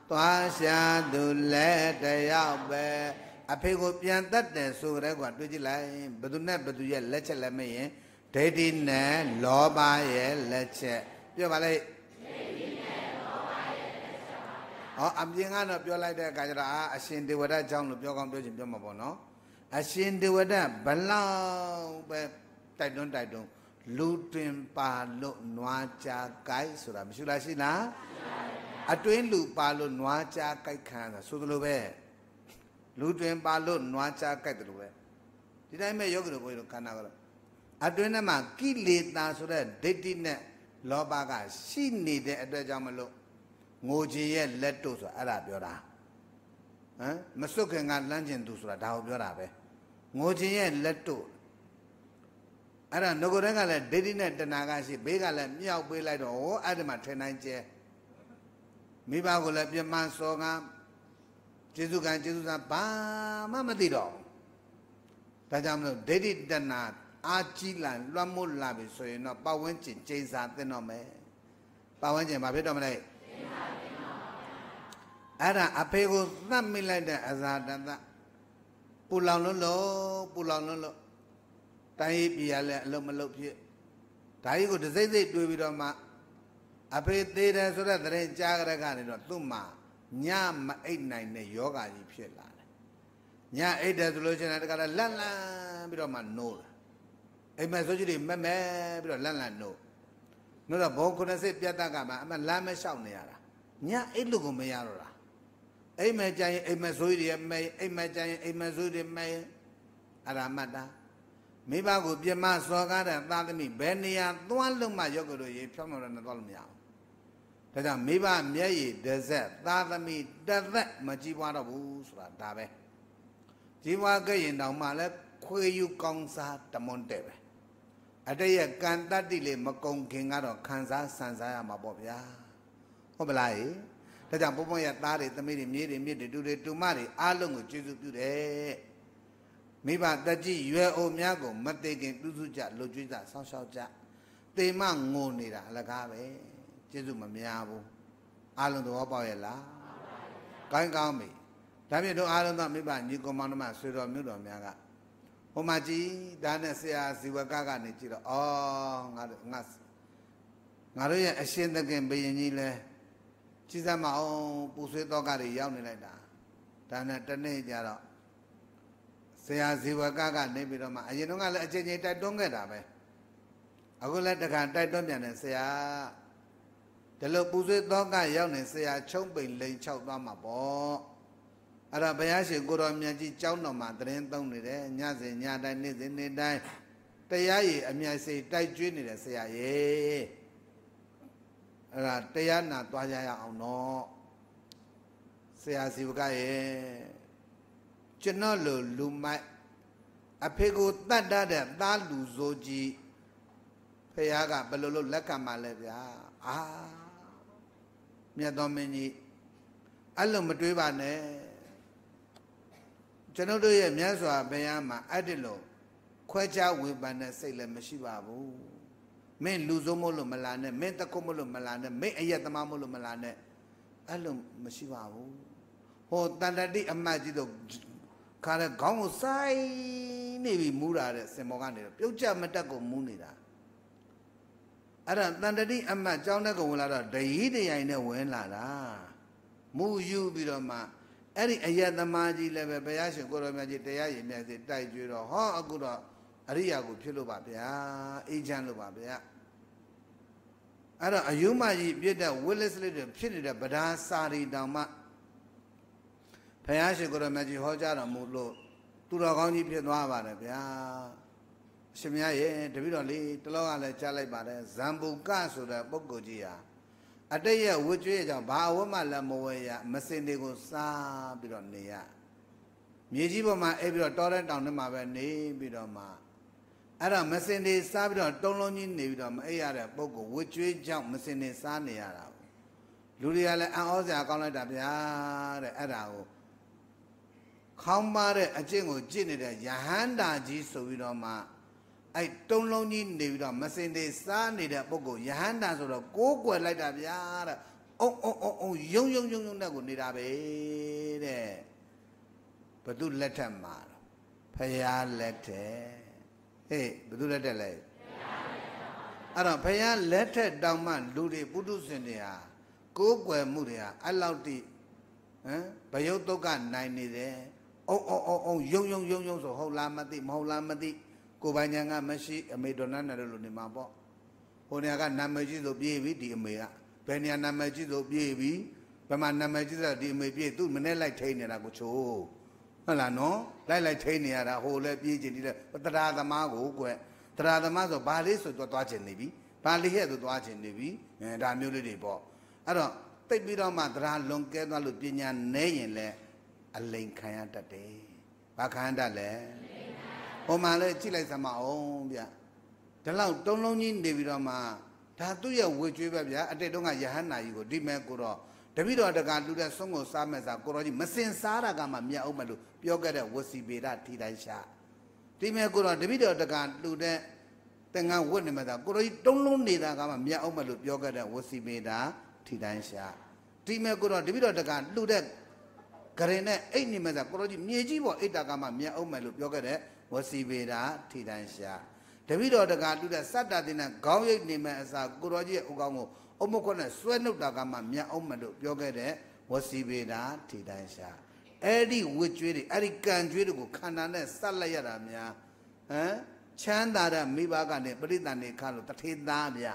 သွားရှာသူလဲတယောက်ပဲအဖေကိုပြန်တတ်တယ်ဆိုကြတဲ့ကွာတွေးကြည့်လိုက်ဘသူနဲ့ဘသူရဲ့လက်ချက်လက်မရင်ဒိဋ္ဌိနဲ့လောဘရဲ့လက်ချက်ပြောပါလေဟောအပြင်ကတော့ပြောလိုက်တဲ့အခါကျတော့အရှင်ဒေဝဒကြောင့်လို့ပြောကောင်းပြောချင်ပြောမှာပေါ့နော်အရှင်ဒေဝဒဘလောက်ပဲတိုက်တွန်းတိုက်တွန်းလူတင်ပါလို့နွားကြကိုက်ဆိုတာမရှိလားရှိလားအတွင်းလူပါလို့နွားကြကိုက်ခံတာဆိုသလိုပဲလူတွင်ပါလို့နွားချကြိုက်တယ်လို့ပဲဒီတိုင်းပဲယောဂီတို့ဘုန်းကြီးတို့ခန္ဓာကတော့အတွင်းထဲမှာကိလေသာဆိုတဲ့ဒိဋ္ဌိနဲ့လောဘကရှိနေတဲ့အတွက်ကြောင့်မလို့ငိုကြေရဲ့လက်တို့ဆိုအဲ့ဒါပြောတာဟမ်မစွတ်ခင်ကလမ်းကျင်သူဆိုတာဒါကိုပြောတာပဲငိုခြင်းရဲ့လက်တို့အဲ့ဒါငကိုတဲ့ကလည်းဒိဋ္ဌိနဲ့တဏှာကရှိဘေးကလည်းမြောက်ပေးလိုက်တော့ဟောအဲ့ဒီမှာထင်နိုင်ကျဲမိဘကိုလည်းပြမစောကကျေစုကံကျေစုသာဘာမှမသိတော့ဘူးဒါကြောင့်မလို့ဒိဋ္ဌိတဏအာကြီးလာလွှမ်းမိုးလာပြီဆိုရင်တော့ပတ်ဝန်းကျင်ကျိန်းစာသိတော့မယ်ပတ်ဝန်းကျင်ဘာဖြစ်တော့မလဲအဲ့ဒါအဖေကိုသတ်မိလိုက်တဲ့အဇာတသပူလောင်လုံးလုံးပူလောင်လုံးလုံးတိုင်းရေးပြည်ရလဲအလုံးမလုံးဖြစ်ဒါကြီးကိုတစိမ့်စိမ့်တွေးပြီးတော့မှအဖေသေးတယ်ဆိုတဲ့သတင်းကြားကြရကနေတော့သူ့မှာညမအိတ်နိုင်တဲ့ယောဂါကြီးဖြစ်လာတယ်ညအိတ်တယ်ဆိုလို့ချင်းတကယ်လန့်လန့်ပြီးတော့မှနိုးလာအိမ်မဆိုကြည့်တွေမက်မဲပြီးတော့လန့်လန့်နိုးနိုးတော့ဘော90ပြတ်တက်ကမှအမလမ်းမလျှောက်နေရတာညအိတ်လို့ကိုမရတော့တာအိမ်မကြရင်အိမ်မဆိုကြီးတွေမဲအိမ်မကြရင်အိမ်မဆိုကြီးတွေမဲအရာမတ္တာမိဘကိုပြမစော်ကားတဲ့သာသမီဘယ်နေရာသွားလို့မှရုပ်ကိုယ်လိုရေဖြောင်းလို့လည်းသွားလို့မရဘူးဒါကြောင့်မိဘမျက်ရည်တစ်ဆက်သားသမီးတစ်သက် မကြီးပွားတော့ဘူးဆိုတာဒါပဲကြီးပွားခဲ့ရင်တောင်မှလည်းခွေယူကောင်းစားတမွန်တဲ့ပဲအတရဲ့ကံတတ္တိလေးမကုံခင်ကတော့ခံစားဆန်စားရမှာပေါ့ဗျာဟုတ်ပလားဟေ့ဒါကြောင့်ဘုံဘုံရသားတွေသမီးတွေမြေးတွေမြစ်တွေတူတွေတူမတွေအားလုံးကိုကျေးဇူးပြုတယ်မိဘတကြည်ရွယ်အိုများကို မတည်ခင်ပြုစုကြလှုပ်ကြွေးကြဆောင်းရှောက်ကြတေမငုံနေတာအလကားပဲကျေးဇူးမများဘူးအလုံးသဘောပေါက်ရဲ့လားကောင်းကောင်းပြီဒါဖြင့်တို့အားလုံးသောမိဘညီကောင်မောင်နှမဆွေတော်မျိုးတော်များကဟိုမှာကြည်ဒါနဲ့ဆရာဇီဝကကနေကြည့်တော့အော်ငါတို့ငါငါတို့ရဲ့အရှင်သခင်ဘုရင်ကြီးလဲကြီးစမ်းမအောင်ပူဆွေးတော့ကတွေရောက်နေလိုက်တာဒါနဲ့တနေ့ကျတော့ဆရာဇီဝကကနေပြီးတော့မှအရင်တော့ကလည်းအချိန်ချင်းတိုက်တွန်းခဲ့တာပဲအခုလည်းတခါတိုက်တွန်းပြန်တယ်ဆရာဒီလိုပူဆွေးသောကရောက်နေဆရာချုံပိန်လိန်၆သွားမှာပေါ့အဲ့ဒါဘုရားရှင်ကိုတော်မြတ်ကြီးကြောင်းတော်မှာတရင်သုံးနေတယ်ညစဉ်ညတိုင်းနေ့စဉ်နေ့တိုင်းတရားရည်အမြိုက်စိတ်တိုက်ကျွေးနေတယ်ဆရာရေအဲ့ဒါတရားနာသွားကြရအောင်တော့ဆရာစီဝကရေကျွန်တော်လိုလူမိုက်အဖေကိုတတ်တတ်တဲ့သားလူဆိုကြီးဖះကဘယ်လိုလုပ်လက်ခံပါလဲဗျာအာမြတ်သောမင်းကြီးအဲ့လိုမတွေးပါနဲ့ကျွန်ုပ်တို့ရဲ့မြတ်စွာဘုရားမှာအဲ့ဒီလိုခွဲခြားဝေဖန်တဲ့စိတ်လည်းမရှိပါဘူးမင်းလူစုံမို့လို့မလာနဲ့မင်းတကုတ်မို့လို့မလာနဲ့မင်းအယက်သမားမို့လို့မလာနဲ့အဲ့လိုမရှိပါဘူးဟောတန်တတိအမတ်ကြီးတို့ခါတဲ့ခေါင်းကိုစိုင်းနေပြီးမူးတာတဲ့စင်မောကနေတော့ပြုတ်ကြမတက်ကိုမူးနေတာအဲ့ဒါတန်တတိအမတ်ကြောင်းတက်ကဝင်လာတော့တရီးတရိုင်နဲ့ဝင်လာတာမူယူပြီးတော့မှအဲ့ဒီအယက်သမားကြီးလည်းပဲဘုရားရှင်ကိုရောမြတ်ကြီးတရားရည်မြတ်စီတိုက်ကြွတော့ဟောအခုတော့အရိယာကိုဖြစ်လို့ပါဗျာအေးချမ်းလို့ပါဗျာအဲ့တော့အယုမကြီးပြစ်တဲ့ဝိလစ်လစ်တွေဖြစ်နေတဲ့ဗဒါစာရီတောင်မှဘုရားရှင်ကိုရောမြတ်ကြီးဟောကြားတော်မူလို့သူတော်ကောင်းကြီးဖြစ်သွားပါတယ်ဗျာရှင်မြတ်ရဲ့တပည့်တော်လေးတလောကလည်းကြားလိုက်ပါတယ်ဇံပုကဆိုတဲ့ပုဂ္ဂိုလ်ကြီးဟာအတိတ်ရဲ့ဝတ်ကြွေးကြောင့်ဘာဝတ်မှလည်းမဝယ်ရမစင်တွေကိုစားပြီးတော့နေရမြေကြီးပေါ်မှာအဲ့ပြီးတော့တောတဲ့တောင်ထဲမှာပဲနေပြီးတော့မှအဲ့တော့မစင်တွေစားပြီးတော့တုံးလုံးကြီးနေပြီးတော့မအိပ်ရတဲ့ပုဂ္ဂိုလ်ဝတ်ကြွေးကြောင့်မစင်တွေစားနေရတာလူတွေကလည်းအံ့ဩစရာကောင်းလိုက်တာဗျာတဲ့အဲ့ဒါကိုခေါင်းပါတဲ့အကျင့်ကိုကြည့်နေတဲ့ယဟန္တာကြီးဆိုပြီးတော့မှအဲ့တုံးလုံးကြီးနေပြီးတော့မစင်သေးစားနေတဲ့ပုဂ္ဂိုလ်ယဟန္တာဆိုတော့ကိုးကွယ်လိုက်တာဗျာတဲ့အုံအုံအုံအုံယုံယုံယုံယုံနဲ့ကိုနေတာပဲတဲ့ဘသူလက်ထက်မှာတော့ဖရာလက်ထက်ဟေးဘသူလက်ထက်လဲအဲ့တော့ဖရာလက်ထက်တောင်မှလူတွေပုထုဇဉ်တွေဟာကိုးကွယ်မှုတွေဟာအဲ့လောက်တိဟမ်ဘယုတ်တုတ်ကနိုင်နေတယ်အုံအုံအုံအုံယုံယုံယုံယုံဆိုဟုတ်လားမသိမဟုတ်လားမသိကိုပိုင်ညာကမရှိအမေတော်နဲ့လို့နေမှာပေါ့ဟိုနေရာကနာမည်ကြီးဆိုပြေးပြီဒီအမေကဘယ်နေရာနာမည်ကြီးဆိုပြေးပြီဘယ်မှာနာမည်ကြီးဆိုဒီအမေပြေးသူ့မနဲ့လိုက်ထိန်နေတာကိုချိုးဟုတ်လားနော်လိုက်လိုက်ထိန်နေရတာဟိုလည်းပြေးကျင်ဒီလည်းတရာသမားကိုကွယ်တရာသမားဆိုဘာလေးဆိုသွားသွားကျင်နေပြီဘာလေးဟဲ့ဆိုသွားကျင်နေပြီအဲဒါမျိုးလေးတွေပေါ့အဲ့တော့တိတ်ပြီးတော့မှတရာလွန်ကဲသွားလို့ပညာနဲရင်လဲအလိန်ခံရတတ်တယ်ဘာခံရတတ်လဲဟိုမှာလဲကြည့်လိုက်စမ်းပါအောင်ဗျဒီလောက်တုံးလုံးကြီးနေပြီးတော့မှဒါသူ့ရဲ့ဝေကျွေးပဲဗျာအတိတ်တုန်းကယဟန်နာကြီးကိုဒီမဲ့ကိုတော့တပိတော်တကလူတဲ့ဆုံးကိုစားမဲ့စာကိုရောကြီးမစင်စားတာကမှမြတ်အောင်မလို့ပြောခဲ့တဲ့ဝစီပေဒထီတိုင်းရှာဒီမဲ့ကိုတော့တပိတော်တကလူတဲ့သင်္ကန်းဝတ်နေမဲ့စာကိုရောကြီးတုံးလုံးနေတာကမှမြတ်အောင်မလို့ပြောခဲ့တဲ့ဝစီပေဒထီတိုင်းရှာဒီမဲ့ကိုတော့တပိတော်တကလူတဲ့ဂရင်နဲ့အိတ်နေမဲ့စာကိုရောကြီးမြေကြီးပေါ်အိတ်တာကမှမြတ်အောင်မလို့ပြောခဲ့တဲ့ဝစီပေတာထီတန်ရှာတပိတော်တကာလူတဲ့စတ္တတင်နဲ့ခေါင်းရိပ်နေမဲ့အစာကိုတော်ကြီးရဲ့ဥကောင်းကိုအုံမခွတ်နဲ့ဆွဲနှုတ်တာကမှမြတ်အောင်မလို့ပြောခဲ့တဲ့ဝစီပေတာထီတန်ရှာအဲ့ဒီဝစ်ကြွေးတွေအဲ့ဒီကံကြွေးတွေကိုခန္ဓာနဲ့စက်လိုက်ရတာများဟမ်ချမ်းသာတဲ့မိဘကနဲ့ပရိသတ်နေခါလို့တထေသားဗျ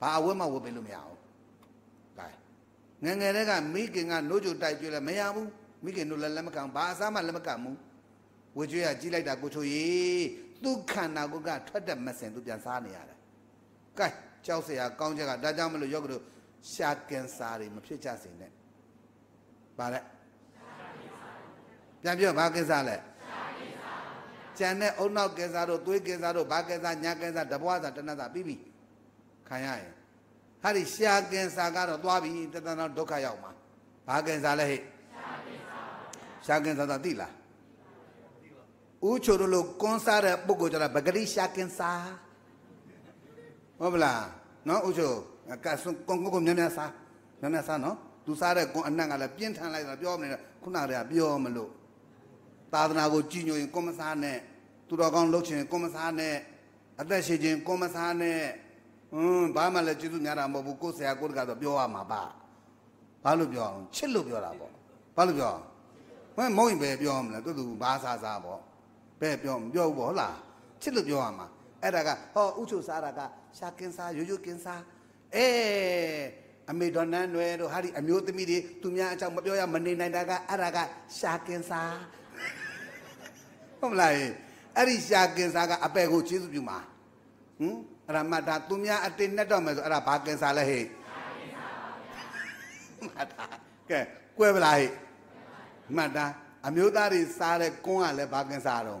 ဘာအဝတ်မှဝတ်ပေးလို့မရအောင်ကဲငငယ်တဲ့ကမိခင်ကနှုတ်ကြတိုက်ကြွေးလဲမရဘူးမိခင်တို့လည်းလက်မခံဘာအစားမှလက်မခံဘူးဝေကျွေးကကြီးလိုက်တာကိုချိုရေသူခန္ဓာကိုယ်ကထွက်တဲ့မစင်သူပြန်စားနေရတယ်။ကဲကြောက်စရာကောင်းချက်ကဒါကြောင့်မလို့ယောဂတို့ရှာကင်ဆာတွေမဖြစ်ကြစေနဲ့။ပါလက်။ပြန်ပြောဘာကင်ဆာလဲ။ကျန်တဲ့အုံနောက်ကင်ဆာတို့သွေးကင်ဆာတို့ဘာကင်ဆာညာကင်ဆာတပွားဆာတနတ်ဆာပြီးပြီ။ခံရရင်ဟာဒီရှာကင်ဆာကတော့သွားပြီတသနာဒုက္ခရောက်မှာ။ဘာကင်ဆာလဲဟဲ့။ရှာကင်ဆာသာသိလား။ဥချိုလိုကွန်စားတဲ့ပုဂ္ဂိုလ်ကျတော့ပဂရိရှာကင်စားဟုတ်ပလားနော်ဥချိုကဆွန်ကွန်ကွန်မြန်မြန်စားမြန်မြန်စားနော်သူစားတဲ့ကွန်အနက်ကလည်းပြင်းထန်လိုက်တာပြောမနေတော့ခုနကတည်းကပြောမလို့သာသနာကိုကြည်ညိုရင်ကွန်မစားနဲ့သူတော်ကောင်းလှုပ်ချင်ကွန်မစားနဲ့အသက်ရှင်ခြင်းကွန်မစားနဲ့ဟွန်းဘာမှလည်းကျေးဇူးများတာမဟုတ်ဘူးကိုယ်ဆရာကိုယ်တကဆိုပြောရမှာပါဘာလို့ပြောအောင်ချစ်လို့ပြောတာပေါ့ဘာလို့ပြောအောင်ဟဲ့မုံရင်ပဲပြောရမလားသူသူဘာစားစားပေါ့ဘယ်ပြောမပြောဘူးဟုတ်လားချစ်လို့ပြောရမှာအဲ့ဒါကဟောဥချုစားတာကရှာကင်းစားရိုးရိုးကင်းစားအဲအမေဒေါ်နန်းနွယ်တို့ဟာဒီအမျိုးသမီးတွေသူများအကြောင်းမပြောရမနေနိုင်တာကအဲ့ဒါကရှာကင်းစားဟုတ်လားအဲ့ဒီရှာကင်းစားကအပေကိုကျေးဇူးပြုမှာဟင်အဲ့ဒါမှဒါသူများအတင်နဲ့တော့မယ်ဆိုအဲ့ဒါဘာကင်းစားလဲဟဲ့မှတ်တာကဲကွဲပလားဟဲ့မှတ်တာအမျိုးသားတွေစားတဲ့ကွန်းကလည်းဘာကင်းစားတော့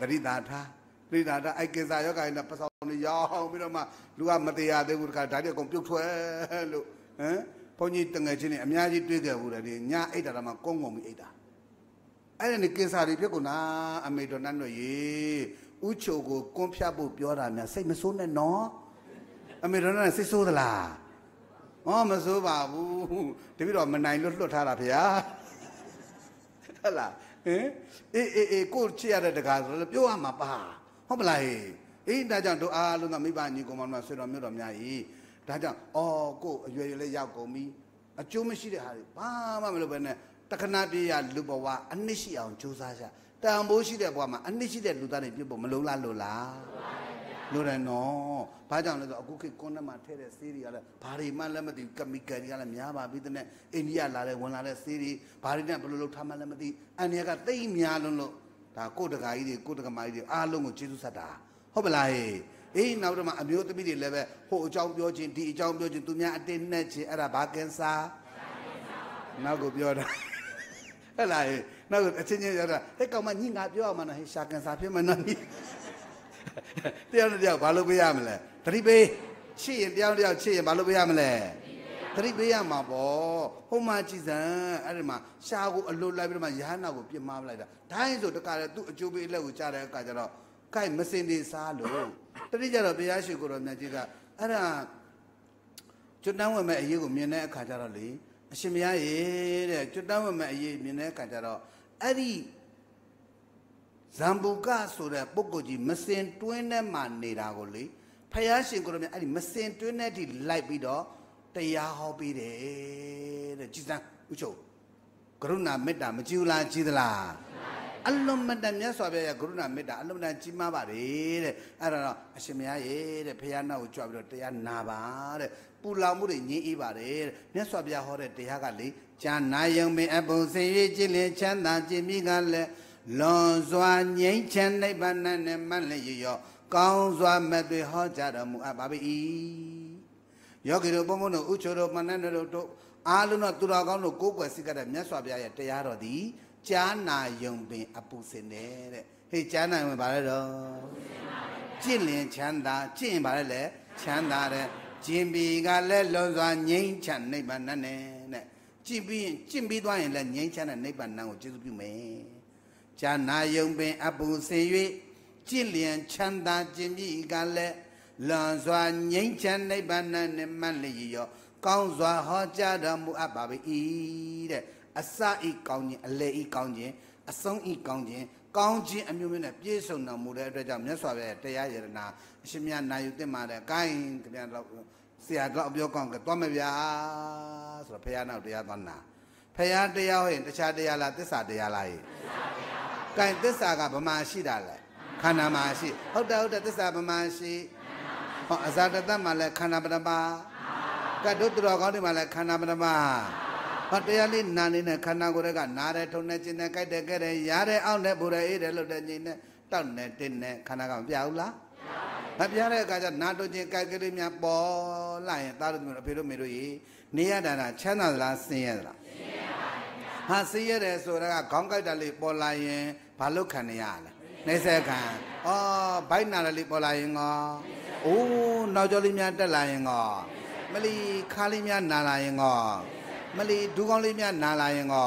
သတိသာထားသတိသာထားအဲ့ကိစ္စယောဂိုင်းနဲ့ပစောင်းလေးရောင်းပြီးတော့မှလူကမတရားသေးဘူးတခါဓာတ်ရကုန်ပြုတ်ထွက်လို့ဟမ်ဘုန်းကြီးတငယ်ချင်းတွေအများကြီးတွေးကြဘူးလေဒီညအိတ်တာမှကုန်းကုန်ပြီးအိတ်တာအဲ့ဒါနေကိစ္စတွေဖြစ်ကုန်တာအမေတော်နတ်နှွေရေဥချိုကိုကွန်းဖြတ်ဖို့ပြောတာများစိတ်မဆိုးနဲ့နော်အမေတော်နတ်စိတ်ဆိုးသလားဟောမဆိုးပါဘူးတပည့်တော်မနိုင်လွတ်လွတ်ထားတာဖေဟာဟုတ်လားဟင်အေးအေးအေးကိုချစ်ရတဲ့တကားဆိုလည်းပြောရမှာပါဟုတ်ပလားဟေးအေးဒါကြောင့်တို့အားလုံးကမိဘညီကောင်မတို့ဆွေတော်မျိုးတော်များကြီးဒါကြောင့်အော်ကိုအရွယ်ရလည်းရောက်ကုန်ပြီအကျိုးမရှိတဲ့ဟာတွေဘာမှမလုပ်ဘဲနဲ့တခဏတည်းရလူဘဝအနစ်ရှိအောင်ကြိုးစားရတန်ဖိုးရှိတဲ့ဘဝမှာအနစ်ရှိတဲ့လူသားတွေပြုတ်ဖို့မလုံလားလို့လားလိုတယ်နော်။ဘာကြောင့်လဲဆိုအခုခေတ်ကွန်တက်မှာထည့်တဲ့ဆေးတွေကလည်းဘာတွေမှလည်းမသိဘူးကမီကယ်တွေကလည်းများပါပြီတဲ့နဲ့အိန္ဒိယလာတဲ့ဝင်လာတဲ့ဆေးတွေဘာတွေနဲ့ဘယ်လိုလုပ်ထားမှလည်းမသိအန်ရကတိတ်များလုံးလို့ဒါကိုတကာကြီးတွေကိုတကမာကြီးတွေအားလုံးကိုကျေးဇူးဆက်တာဟုတ်ပလားဟေးအေးနောက်တော့မှအမျိုးသမီးတွေလည်းပဲဟိုအကြောင်းပြောချင်းဒီအကြောင်းပြောချင်းသူများအတင်းနဲ့ချင်းအဲ့ဒါဘာကင်ဆာနောက်ကိုပြောတာဟဲ့လားဟေးနောက်ကိုအချင်းချင်းပြောတာဟဲ့ကောင်မညင်ငါပြောအောင်မနော်ဟေးရှာကင်ဆာဖြစ်မနော်တရားနဲ့တရားဘာလို့ပေးရမလဲသတိပေးချစ်ရင်တရားနဲ့တရားချစ်ရင်ဘာလို့ပေးရမလဲသတိပေးရမှာပေါ့ဟိုမှာကြည်စံအဲ့ဒီမှာရှားကိုအလွတ်လိုက်ပြီးတော့မှရဟနာကိုပြစ်မှားလိုက်တာဒါရင်ဆိုတခါတည်းသူ့အကျိုးပေးအလက်ကိုကြားတဲ့အခါကျတော့ကိုက်မစင်နေစားလို့တတိကျတော့ဘုရားရှိခိုးတော်မြတ်ကြီးကအဲ့ဒါကျွတ်တန်းဝင်မဲ့အရေးကိုမြင်တဲ့အခါကျတော့လေအရှင်မရရေတဲ့ကျွတ်တန်းဝင်မဲ့အရေးမြင်တဲ့အခါကျတော့အဲ့ဒီဇံဘူကဆိုတဲ့ပုဂ္ဂိုလ်ကြီးမစင်တွင်းထဲမှာနေတာကိုလေဖယားရှင်ကိုတော့အဲ့ဒီမစင်တွင်းထဲထိလိုက်ပြီးတော့တရားဟောပေးတယ်တဲ့ကြည်စမ်းဥချုပ်ကရုဏာမေတ္တာ မကြည်လားကြည်သလားအလုံးမတန်မြတ်စွာဘုရားရဲ့ကရုဏာမေတ္တာအလုံးမတန်ကြီးမားပါတယ်တဲ့အဲ့ဒါတော့အရှင်မရရဲ့တဲ့ဖယားနောက်ကိုကြွပြီးတော့တရားနာပါတဲ့ပူလောင်မှုတွေညှင်းအေးပါတယ်တဲ့မြတ်စွာဘုရားဟောတဲ့တရားကလေဈာနာယုံပင်အပုံစင်၍ကြည်လင်ချမ်းသာခြင်းမိကလည်းလွန်စွာငြိမ်းချမ်းနိဗ္ဗာန်နဲ့မတ်လျေရော့ကောင်းစွာမဲ့တွေဟောကြားတော်မူအပ်ပါ၏ယောဂီတို့ဘုံဘုံတို့ဥချိုတို့မန္တန်တို့တို့အားလုံးတော့သူတော်ကောင်းတို့ကိုယ်ွယ်စိတ်ကတဲ့မြတ်စွာဘုရားရဲ့တရားတော်သည်ကြားနာယုံပင်အပူစင်တယ်တဲ့ဟေ့ကြားနာယုံပါလဲတော့ကြင့်လင်ချမ်းသာကြင့်ပါလဲလေချမ်းသာတဲ့ကျင့်ပြီးကလည်းလွန်စွာငြိမ်းချမ်းနိဗ္ဗာန်နဲ့ကြင့်ပြီးရင်ကြင့်ပြီးသွားရင်လည်းငြိမ်းချမ်းတဲ့နိဗ္ဗာန်ကိုကျေးဇူးပြုမယ်ဈာနာယုံပင်အပူစင်၍ကြည်လျင်ချမ်းသာခြင်းမိကလည်းလွန်စွာငြိမ်းချမ်းနိဗ္ဗာန်နှင့်မှတ်လျော်ကောင်းစွာ ဟောကြားတော်မူအပ်ပါ၏တဲ့အစဤကောင်းခြင်းအလေဤကောင်းခြင်းအဆုံးဤကောင်းခြင်းကောင်းခြင်းအမျိုးမျိုးနဲ့ပြည့်စုံတော်မူတဲ့အတွက်ကြောင့်မြတ်စွာဘုရားတရားရတနာအရှင်မြတ်နာယူတင်မာတဲ့ဂိုင်းခင်ဗျားတို့ဆရာတို့အပြောကောင်းကသွားမဗျာဆိုတော့ဘုရားနောက်တရားသွားနာဘုရားတရားဟောရင်တခြားတရားလားသစ္စာတရားလားဟေ့ကင်သစ္စာကဗမာရှိတာလဲခန္ဓာမှာရှိဟုတ်တယ်ဟုတ်တယ်သစ္စာဗမာရှိဟောအဇာတတ္တမှာလဲခန္ဓာပရမကတ္တုတ္တရောကောင်းတွေမှာလဲခန္ဓာပရမဟောတရားလေးနာနေတဲ့ခန္ဓာကိုယ်တွေကနားတယ်ထုံနေကျင်နေကြိုက်တယ်ကြဲတယ်ရားတယ်အောင့်တယ်ပူတယ်အေးတယ်လှုပ်တယ်ညင်တယ်တောက်နေတင်းနေခန္ဓာကမပြဘူးလားမပြတဲ့အခါကျနာတို့ချင်းကြိုက်ကလေးများပေါ်လာရင်သားတို့မျိုးအဖေတို့မေတို့ရေနေရတာချမ်းသာသလားဆင်းရဲသလားဆင်းရဲဟာစီးရတယ်ဆိုတာကခေါင်းကိုက်တာလေးပေါ်လာရင်ဘာလို့ခံနေရလဲနေဆက်ခံအော်ဘိုက်နာလေးပေါ်လာရင်ကအိုးနောက်ကျော်လေးများတက်လာရင်ကမလီခါလေးများနာလာရင်ကမလီဒူးကောင်းလေးများ နာလာရင်ကဩ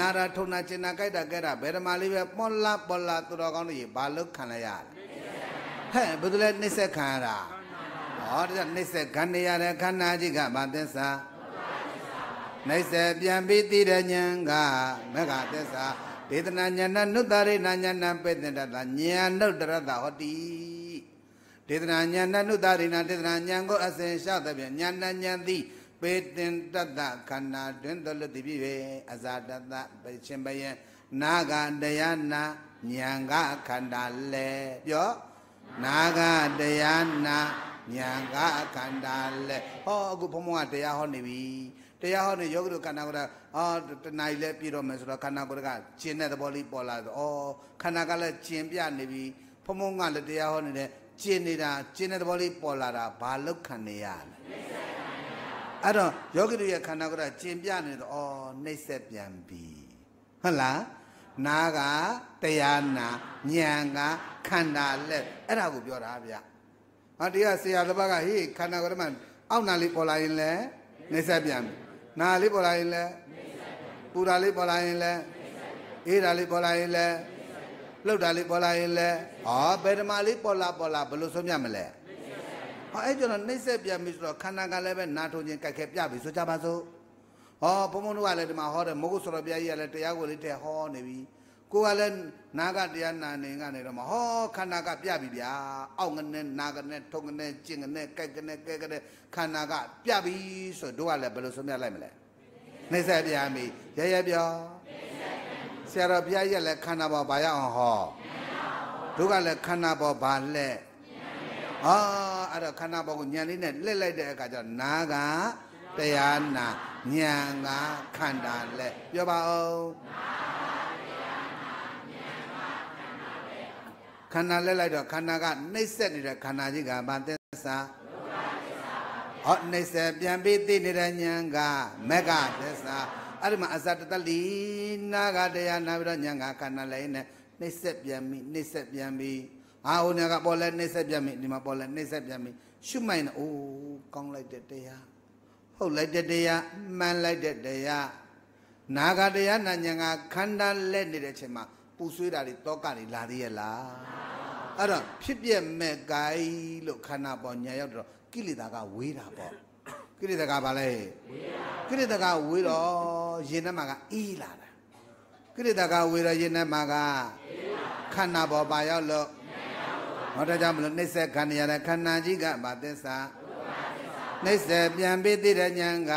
နာရာထုံနာကျင်နာကြိုက်တာကြဲတာဘယ်ဓမ္မလေးပဲပေါ်လာပေါ်လာသူတော်ကောင်းတွေဘာလို့ခံလိုက်ရလဲဟဲ့ဘယ်သူလဲနှိစ္စခံရတာဩဒါနှိစ္စခံနေရတဲ့ခန္ဓာကြီးကဘာသစ္စာမိစ္ဆေပြန်ပြီးသိတဲ့ဉာဏ်ကမကသစ္စာဒေသနာဉာဏနုတ္တရိဏဉာဏပေသင်တတဉာဏ်နုတ္တရတဟောတိဒေသနာဉာဏနုတ္တရိဏဒေသနာဉာဏ်ကိုအစဉ်ရှသဖြင့်ဉာဏဉာဏ်သည်ပေတင်တတခန္ဓာတွင်တလတိပြည့်၍အဇာတတပရှင်ပယံနာဂတရားနာဉာဏ်ကခန္ဓာလဲပြောနာဂတရားနာဉာဏ်ကခန္ဓာလဲဟောအခုဘုံဘုံကတရားဟောနေပြီတရားဟောနေယောဂီတို့ခန္ဓာကိုယ်ကအာတဏှာကြီးလည်းပြည့်တော့မယ်ဆိုတော့ခန္ဓာကိုယ်ကကျင်တဲ့သဘောလေးပေါ်လာတော့ဩခန္ဓာကလည်းကျင်ပြနေပြီဖုံဖုံကလည်းတရားဟောနေတဲ့ကျင်နေတာကျင်တဲ့သဘောလေးပေါ်လာတာဘာလောက်ခံနေရလဲအဲ့တော့ယောဂီတို့ရဲ့ခန္ဓာကိုယ်ကကျင်ပြနေတော့ဩနှိမ့်ဆက်ပြန်ပြီဟုတ်လားနာကတရားနာဉာဏ်ကခန္ဓာလက်အဲ့ဒါကိုပြောတာဗျဟာတရားဆရာတစ်ပါးကဟေးခန္ဓာကိုယ်မှအောက်နာလေးပေါ်လာရင်လည်းနှိမ့်ဆက်ပြန်ပြီနာလေးပေါ်လာရင်လဲပူတာလေးပေါ်လာရင်လဲအေးတာလေးပေါ်လာရင်လဲလှုပ်တာလေးပေါ်လာရင်လဲဟာဘယ်ဓမ္မလေးပေါ်လာပေါ်လာဘယ်လိုဆုံးမြတ်မလဲဟောအဲ့ကျွန်တော်နှိမ့်ဆက်ပြန်ပြီဆိုတော့ခန္ဓာကလည်းပဲနာထုံခြင်းကြိုက်ခဲပြပြီဆိုကြပါစို့ဟောဘုံဘုံတို့ကလည်းဒီမှာဟောတယ်မဟုတ်ဆိုတော့ပြကြီးကလည်းတရားကိုလေးတည်းဟောနေပြီကိုကလည်းနာကတရားနာနေကနေတော့မဟောခန္ဓာကပြပြီဗျာအောက်ငနဲ့နာကနဲ့ထုံကနဲ့ကျင်ကနဲ့ကြိုက်ကနဲ့ကဲကနဲ့ခန္ဓာကပြပြီဆိုတော့တို့ကလည်းဘယ်လိုဆုံးဖြတ်လိုက်မလဲနှိစ္စပြန်ပြီရရပြောဆရာတော်ဘုရားရက်လည်းခန္ဓာပေါ်ဘာရအောင်ဟောတို့ကလည်းခန္ဓာပေါ်ဘာလက်အာအဲ့တော့ခန္ဓာပေါ်ကိုညံလေးနဲ့လက်လိုက်တဲ့အခါကျတော့နာကတရားနာညံကခန္ဓာလက်ပြောပါဦးနာခန္ဓာလက်လိုက်တော့ခန္ဓာကနှိမ့်ဆက်နေတဲ့ခန္ဓာကြီးကဘာသစ္စာဟောနှိမ့်ဆက်ပြန်ပြီးသိနေတဲ့ဉာဏ်ကမကသစ္စာအဲ့ဒီမှာအစတတလီနာကတရားနာပြီးတော့ဉာဏ်ကခန္ဓာလည်းနဲ့နှိမ့်ဆက်ပြန်ပြီးနှိမ့်ဆက်ပြန်ပြီးအာဟိုညာကပေါ်လဲနှိမ့်ဆက်ပြန်ပြီးဒီမှာပေါ်လဲနှိမ့်ဆက်ပြန်ပြီးရှုမှိုင်အိုးကောင်းလိုက်တဲ့တရားဟုတ်လိုက်တဲ့တရားမှန်လိုက်တဲ့တရားနာဂတရားနာဉာဏ်ကခန္ဓာလက်နေတဲ့အချိန်မှာပူဆွေးတာတွေတောကနေလာသေးရဲ့လားအဲ့တော့ဖြစ်ပြက်မဲ့ကိုင်းလို့ခန္ဓာပေါ်ညာရောက်တော့ကိလေသာကဝေးတာပေါ့ကိလေသာကဘာလဲဝေးတာကိလေသာကဝေးတော့ရင်ထဲမှာကအေးလာတာကိလေသာကဝေးတော့ရင်ထဲမှာကအေးလာခန္ဓာပေါ်ပါရောက်လို့ဟောဒါကြောင့်မလို့နှိစ္စခံရတဲ့ခန္ဓာကြီးကဘာသစ္စာနှိစ္စပြန်ပြီးသိတဲ့ဉာဏ်က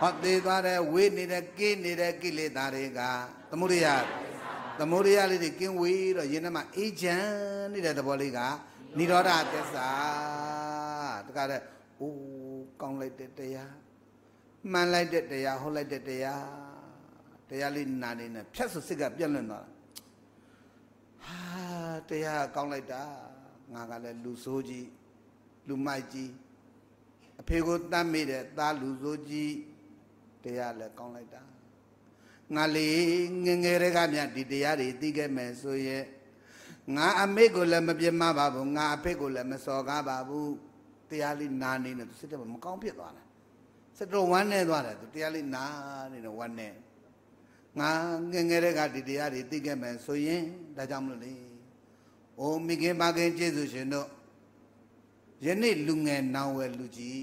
ဟောသေးသွားတဲ့ဝေးနေတဲ့ကိနေတဲ့ကိလေသာတွေကသမုဒိယသမုဒယလေးတွေကင်းဝေးတော့ရင်ထဲမှာအေးချမ်းနေတဲ့သဘောလေးကနိရောဓသစ္စာတခါတဲ့အိုးကောင်းလိုက်တဲ့တရားမှန်လိုက်တဲ့တရားဟုတ်လိုက်တဲ့တရားတရားလေးနာနေနဲ့ဖြတ်ဆိုစစ်ကပြက်လွင့်သွားတာဟာတရားကောင်းလိုက်တာငါကလည်းလူဆိုးကြီးလူမိုက်ကြီးအဖေကိုတတ်မိတဲ့သားလူဆိုးကြီးတရားလည်းကောင်းလိုက်တာငါလေငငယ်တွေကမြဒီတရားတွေသိခဲ့မယ်ဆိုရဲ့ငါအမေကိုလည်းမပြမပါဘူးငါအဖေကိုလည်းမစော်ကားပါဘူးတရားလေးနာနေတယ်သူစိတ်ထဲမှာမကောင်းဖြစ်သွားတယ်စိတ်တော်ဝမ်းနေသွားတယ်သူတရားလေးနာနေတော့ဝမ်းနေငါငငယ်တွေကဒီတရားတွေသိခဲ့မယ်ဆိုရင်ဒါကြောင့်မလို့လေအိုမိခင်ပါခင်ကျေးဇူးရှင်တို့ယနေ့လူငယ်နောင်ဝယ်လူကြီး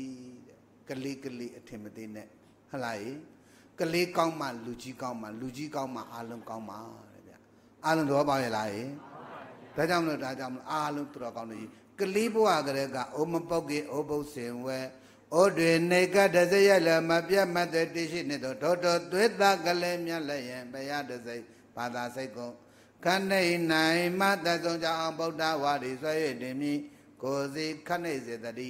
တဲ့ကလေးကလေးအထင်မသေးနဲ့ဟလားကလေးကောင်းမှလူကြီးကောင်းမှလူကြီးကောင်းမှအာလုံးကောင်းမှတဲ့ဗျအာလုံးတော့ပါရလားဟင်ဒါကြောင့်မလို့ဒါကြောင့်မလို့အာလုံးတော်ကောင်းလို့ကလေးဘဝကလေးကအိုမပုတ်ကေအိုပုတ်စင်ဝဲဩတွေနေကတစရလမပြတ်မတ်တိရှိနေတော့ဒေါတော်သွေးသားကလေးမြတ်လည်းရင်ဘရတစိဘာသာစိတ်ကိုခဏိနိုင်မတဆုံးကြောင့်ဗုဒ္ဓဝါဒီဆွေတင်မိကိုစီခဏိစေတတိ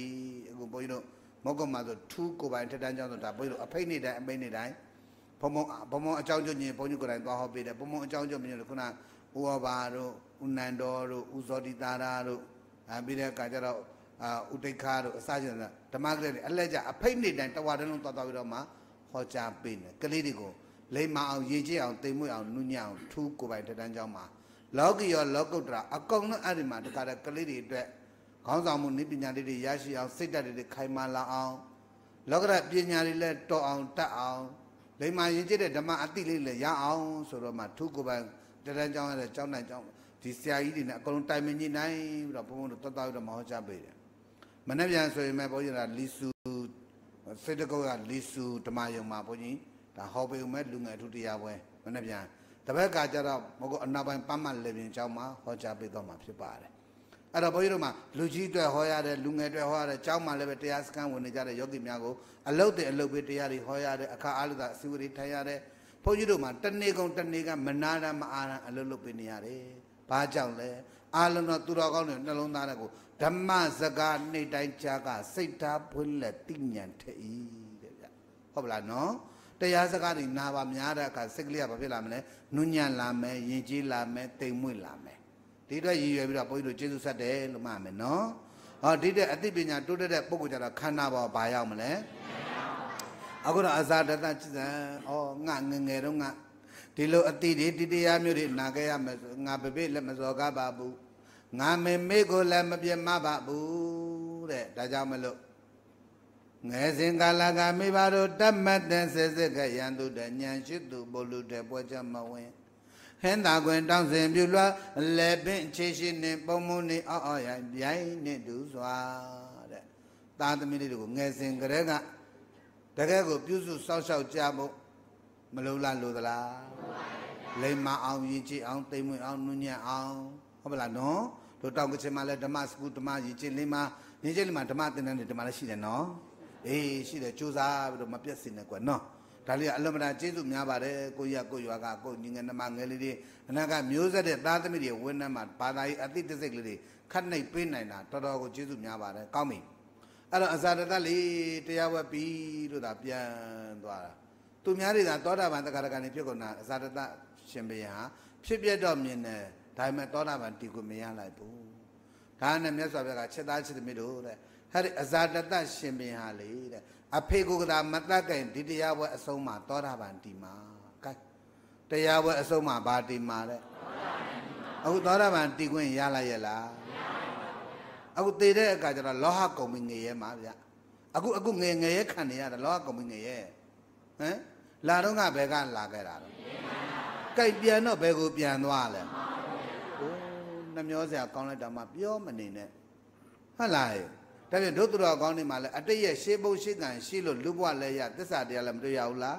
အခုဘုန်းကြီးတို့မောက္ကမဆိုထူးကိုပိုင်ထက်တန်းကြောင့်ဆိုတာဘုန်းကြီးတို့အဖိတ်နေတိုင်းအမိတ်နေတိုင်းဘုံဘုံဘုံဘုံအကြောင်းကျွညင်ဘုန်းကြီးကိုယ်တိုင်သွားဟောပေးတယ်ဘုံဘုံအကြောင်းကျွမညင်လို့ခုနဥဝဘာတို့ဥနန္ဒောတို့ဥဇောတိတာရာတို့အဲပြီးတဲ့အခါကျတော့အာဥဒိခာတို့အစရှိတဲ့ဓမ္မကလေးတွေအလက်ကြအဖိတ်နေတိုင်းတဝါတလုံးသွားသွားပြီးတော့မှဟောကြားပေးတယ်ကလေးတွေကိုလိမ္မာအောင်ရည်ကြည်အောင်တိမ်မွေ့အောင် နုညံ့အောင်ထူးကိုယ်ပိုင်တန်းကြောင်းမှာလောကီရောလောကုတ္တရာအကုန်လုံးအဲ့ဒီမှာတခါတည်းကလေးတွေအတွက်ခေါင်းဆောင်မှုနိပညာလေးတွေရရှိအောင်စိတ်ဓာတ်တွေခိုင်မာလာအောင်လောကရပညာတွေလည်းတော်အောင်တတ်အောင်လိမ္မာရင်ကျတဲ့ဓမ္မအတိလေးလည်းရအောင်ဆိုတော့မှထုကိုပိုင်တရန်ကြောင်းရတဲ့ကြောင်းနိုင်ကြောင်းဒီဆရာကြီးတွေနဲ့အကုန်လုံးတိုင်မညိနိုင်ပြီးတော့ဘုံဘုံတို့တတ်တော်ရတော့မဟုတ်ချပေးတယ်မနေ့ပြန်ဆိုရင်ပဲဘုန်းကြီးကလီစုစေတကုတ်ကလီစုဓမ္မယုံမှာဘုန်းကြီးဒါဟောပေးဦးမယ်လူငယ်ထုတရားပွဲမနေ့ပြန်တပတ်ကကြတော့မဟုတ်အနောက်ပိုင်းပတ်မှလည်းပြင်ကြောင်းမှာဟောချပေးတော့မှာဖြစ်ပါတယ်အဲ့တော့ဘုန်းကြီးတို့မှာလူကြီးတွေဟောရတယ်လူငယ်တွေဟောရတယ်ကျောင်းမှာလည်းပဲတရားစခန်းဝင်နေကြတဲ့ယောဂီများကိုအလုတ်တဲ့အလုတ်ပဲတရားတွေဟောရတယ်အခါအားလို့သာအစည်းအဝေးထိုင်ရတယ်ဘုန်းကြီးတို့မှာတနေ့ကုန်တနေ့ကမနာတာမအားတာအလုတ်လုတ်ပေးနေရတယ်ဘာကြောင့်လဲအာလုံးတော်သူတော်ကောင်းတွေနှလုံးသားထဲကိုဓမ္မစကားနေ့တိုင်းကြားကစိတ်ထားဖွင့်လက်တိညာထဲဤတဲ့ဗျဟုတ်ပလားနော်တရားစကားတွေနာပါများတဲ့အခါစိတ်ကလေးကဘာဖြစ်လာမလဲနုညံ့လာမယ်ယဉ်ကျေးလာမယ်တိမ်မွေ့လာမယ်ဒီအတွက်ရည်ရွယ်ပြီးတော့ဘုန်းကြီးတို့ကျေးဇူးဆက်တယ်လို့မှမယ်နော်ဟောဒီတဲ့အသိပညာတိုးတက်တဲ့ပုဂ္ဂိုလ်ကြတော့ခန္ဓာပေါ်ဘာရောက်မလဲအခုတော့အဇာတတစိတ္တံဩငါငငယ်တော့ငါဒီလိုအတိတွေတိတရားမျိုးတွေနာခဲ့ရမယ်ငါပပိလက်မစော်ကားပါဘူးငါမေမေကိုလည်းမပြမပါဘူးတဲ့ဒါကြောင့်မလို့ငယ်စဉ်ကာလကမိဘတို့တတ်မှတ်တဲ့စေစက်ကရန်သူတဲ့ဉာဏ်ရှိသူဘုလူတဲ့ပွဲချမဝင်ဟင်းသာခွင်တောင်းစဉ်ပြုလွှတ်လက်ပင်ခြေရှိနှင့်ပုံမှုနှင့်အောက်အောက်ရိုင်းပြိုင်နှင့်တူစွာတဲ့သားသမီးလေးတွေကိုငယ်စဉ်ကတည်းကတကယ်ကို ပြုစုစောင့်ရှောက်ကြဖို့မလုံလားလို့သလားလိမ္မာအောင်ရင်ကြည်အောင်တိမ်မွေအောင်နုညံ့အောင်ဟုတ်ပါလားနော်တို့တောင်ကချင်မှာလဲဓမ္မစကူဓမ္မရင်ကြည်လိမ္မာရင်ကြည်လိမ္မာဓမ္မသင်တန်းတွေဓမ္မလည်းရှိတယ်နော်အေးရှိတယ်စူးစားပြီးတော့မပြတ်စင်နဲ့ကွာနော်ဒါလေးကအလွန်မတန်ကျေးဇူးများပါတယ်ကိုရကိုရွာကကိုညီငယ်နှမငယ်လေးတွေအနာကမျိုးဆက်တဲ့သားသမီးတွေဝန်ထမ်းမှာဘာသာရေးအသိတစိတ်ကလေးတွေခတ်နှိပ်ပေးနိုင်တာတော်တော်ကိုကျေးဇူးများပါတယ်ကောင်းပြီအဲ့တော့အစာတသက်လေးတရားဝက်ပြီလို့သာပြန်သွားတာသူများတွေသာသောတာပန်တက္ကရာကနေဖြစ်ကုန်တာအစာတသက်ရှင်ဘုရားဖြစ်ပြတော့မြင်တယ်ဒါပေမဲ့သောတာပန်တည်ကိုမရလိုက်ဘူးဒါနဲ့မြတ်စွာဘုရားကချက်သားချက်သမီးတို့တဲ့ဟဲ့အဇာတတရှင်ပင်ဟာလေတဲ့အဖေကိုကသာမတတ်ကြင်ဒီတရားပွဲအဆုံးမှာသောတာပန်တည်မှာကဲတရားပွဲအဆုံးမှာဘာတည်မှာတဲ့အခုသောတာပန်တည်ခွင့်ရလိုက်ရဲ့လားအခုတည်တဲ့အခါကျတော့လောဟကုံမငရဲမှာဗျအခုအခုငငရဲခံနေရတာလောဟကုံမငရဲဟမ်လာတော့ကဘယ်ကလာခဲ့တာလဲကြိုက်ပြန်တော့ဘယ်ကိုပြန်သွားလဲအိုးနှမျောစရာကောင်းလိုက်တာမှပြောမနေနဲ့ဟုတ်လားဒါဖြင့်တို့သူတော်ကောင်းတွေမှာလည်းအတိတ်ရဲ့ရှေးပုံရှေးကံရှိလို့လူဘဝလဲရသစ္စာတရားလည်းမတွေ့ရဘူးလား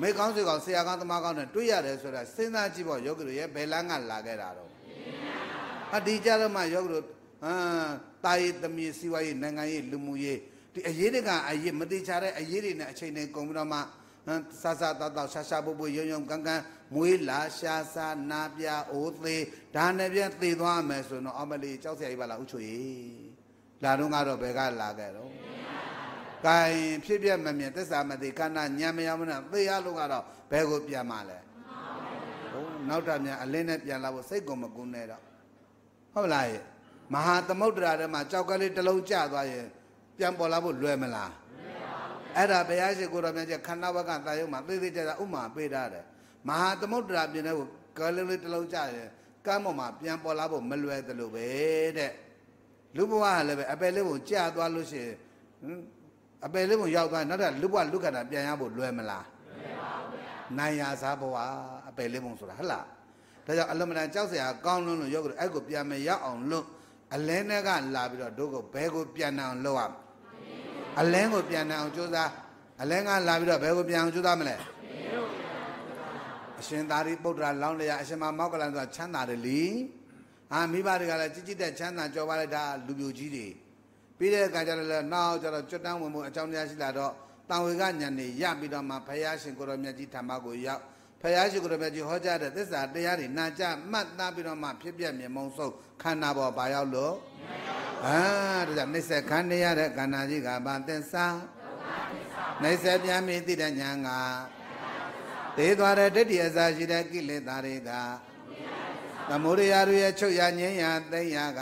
မတွေ့ရပါဘူးမေကောင်းစေကောင်းဆရာကောင်းသမားကောင်းတွေတွေ့ရတယ်ဆိုတာစဉ်းစားကြည့်ပေါ့ယောဂီတို့ရဲ့ဘယ်လန်းကလာခဲ့တာတော့မသိပါဘူးအဒီကြတော့မှယောဂီတို့ဟမ်တာရေးသမီးစီဝါရေးနိုင်ငံရေးလူမှုရေးဒီအရေးတကအရေးမတိချတဲ့အရေးတွေနဲ့အချိန်နဲ့ကုန်ပြီးတော့မှဆာဆာတောက်တောက်ရှာရှာပုတ်ပုတ်ယုံယုံကန်းကန်းမွေးလာရှာစာနာပြအိုးသေးဒါနဲ့ပြန်သေသွားမယ်ဆိုတော့အမလီကြောက်စရာကြီးပါလားဥချွေလာတော့ကတော့ဘယ်ကလာခဲ့တော့ကဲဖြစ်ပြမမြင်သစ္စာမသိခန္ဓာဉာဏ်မယောမနာသိရလို့ကတော့ဘယ်ကိုပြန်มาလဲဟုတ်နောက်တာမြန်အလင်းနဲ့ပြန်လာဖို့စိတ်ကုန်မကူနဲ့တော့ဟုတ်လားရဲ့မဟာသမုဒ္ဒရာထဲမှာကြောက်ကလေးတစ်လုံးကျသွားရင်ပြန်ပေါ်လာဖို့လွယ်မလားအဲ့ဒါဘုရားရှိခိုးတော်မြတ်ကြီးခန္ဓာဘကတာယုံမှာသိသိကြတာဥမာပေးထားတယ်မဟာသမုဒ္ဒရာပြင်တဲ့ကိုကလေးလေးတစ်လုံးကျရင်ကမ်းပေါ်မှာပြန်ပေါ်လာဖို့မလွယ်သလိုပဲတဲ့လူဘဝကလည်းပဲအပယ်လေးပုံကြာသွားလို့ရှိရင်အပယ်လေးပုံရောက်သွားနောက်ထပ်လူဘဝလူခန္ဓာပြန်ရဖို့လွယ်မလားလွယ်ပါဘူးဗျာနိုင်ရစားဘဝအပယ်လေးပုံဆိုတာဟုတ်လားဒါကြောင့်အလုံးမတန်ကြောက်စရာကောင်းလွန်းလို့ယောဂအဲ့ကိုပြန်မရောက်အောင်လို့အလဲနဲ့ကလာပြီးတော့တို့ကိုဘဲကိုပြန်အောင်လုပ်ရမယ်အလဲကိုပြန်အောင်ကြိုးစားအလဲကလာပြီးတော့ဘဲကိုပြန်အောင်ကြိုးစားမလဲအရှင်သာရိပုတ္တရာလောင်းလျာအရှင်မမောက္ကလန်ဆိုတာချမ်းသာတယ်လीအာမိဘတွေကလည်းကြည်ကြည်တက်ချမ်းသာကြော်ပါလိုက်တာလူမျိုးကြီးတွေပြီးတဲ့အခါကျတော့လည်းနောက်ကျတော့ကျွတ်တန်းဝင်မှုအကြောင်းတရားရှိလာတော့တန်ဝေကညံနေရပြီးတော့မှဘုရားရှင်ကိုရောမြတ်ကြီးဓမ္မကိုရောက်ဘုရားရှင်ကိုရောမြတ်ကြီးဟောကြားတဲ့သစ္စာတရားတွေနာကြမှတ်သားပြီးတော့မှဖြစ်ပြမြေမုံဆုံးခန္ဓာပေါ်ပါရောက်လို့အာဒါကြောင့်နှိစ္စခန္ဓာရတဲ့ခန္ဓာကြီးကဘာသစ္စာနှိစ္စပြန်မိသိတဲ့ညာကသေသွားတဲ့ဒိဋ္ဌိအစာရှိတဲ့ကိလေသာတွေကသမုဒရာတို့ရဲ့ချုပ်ရငင်းရသိမ့်ရက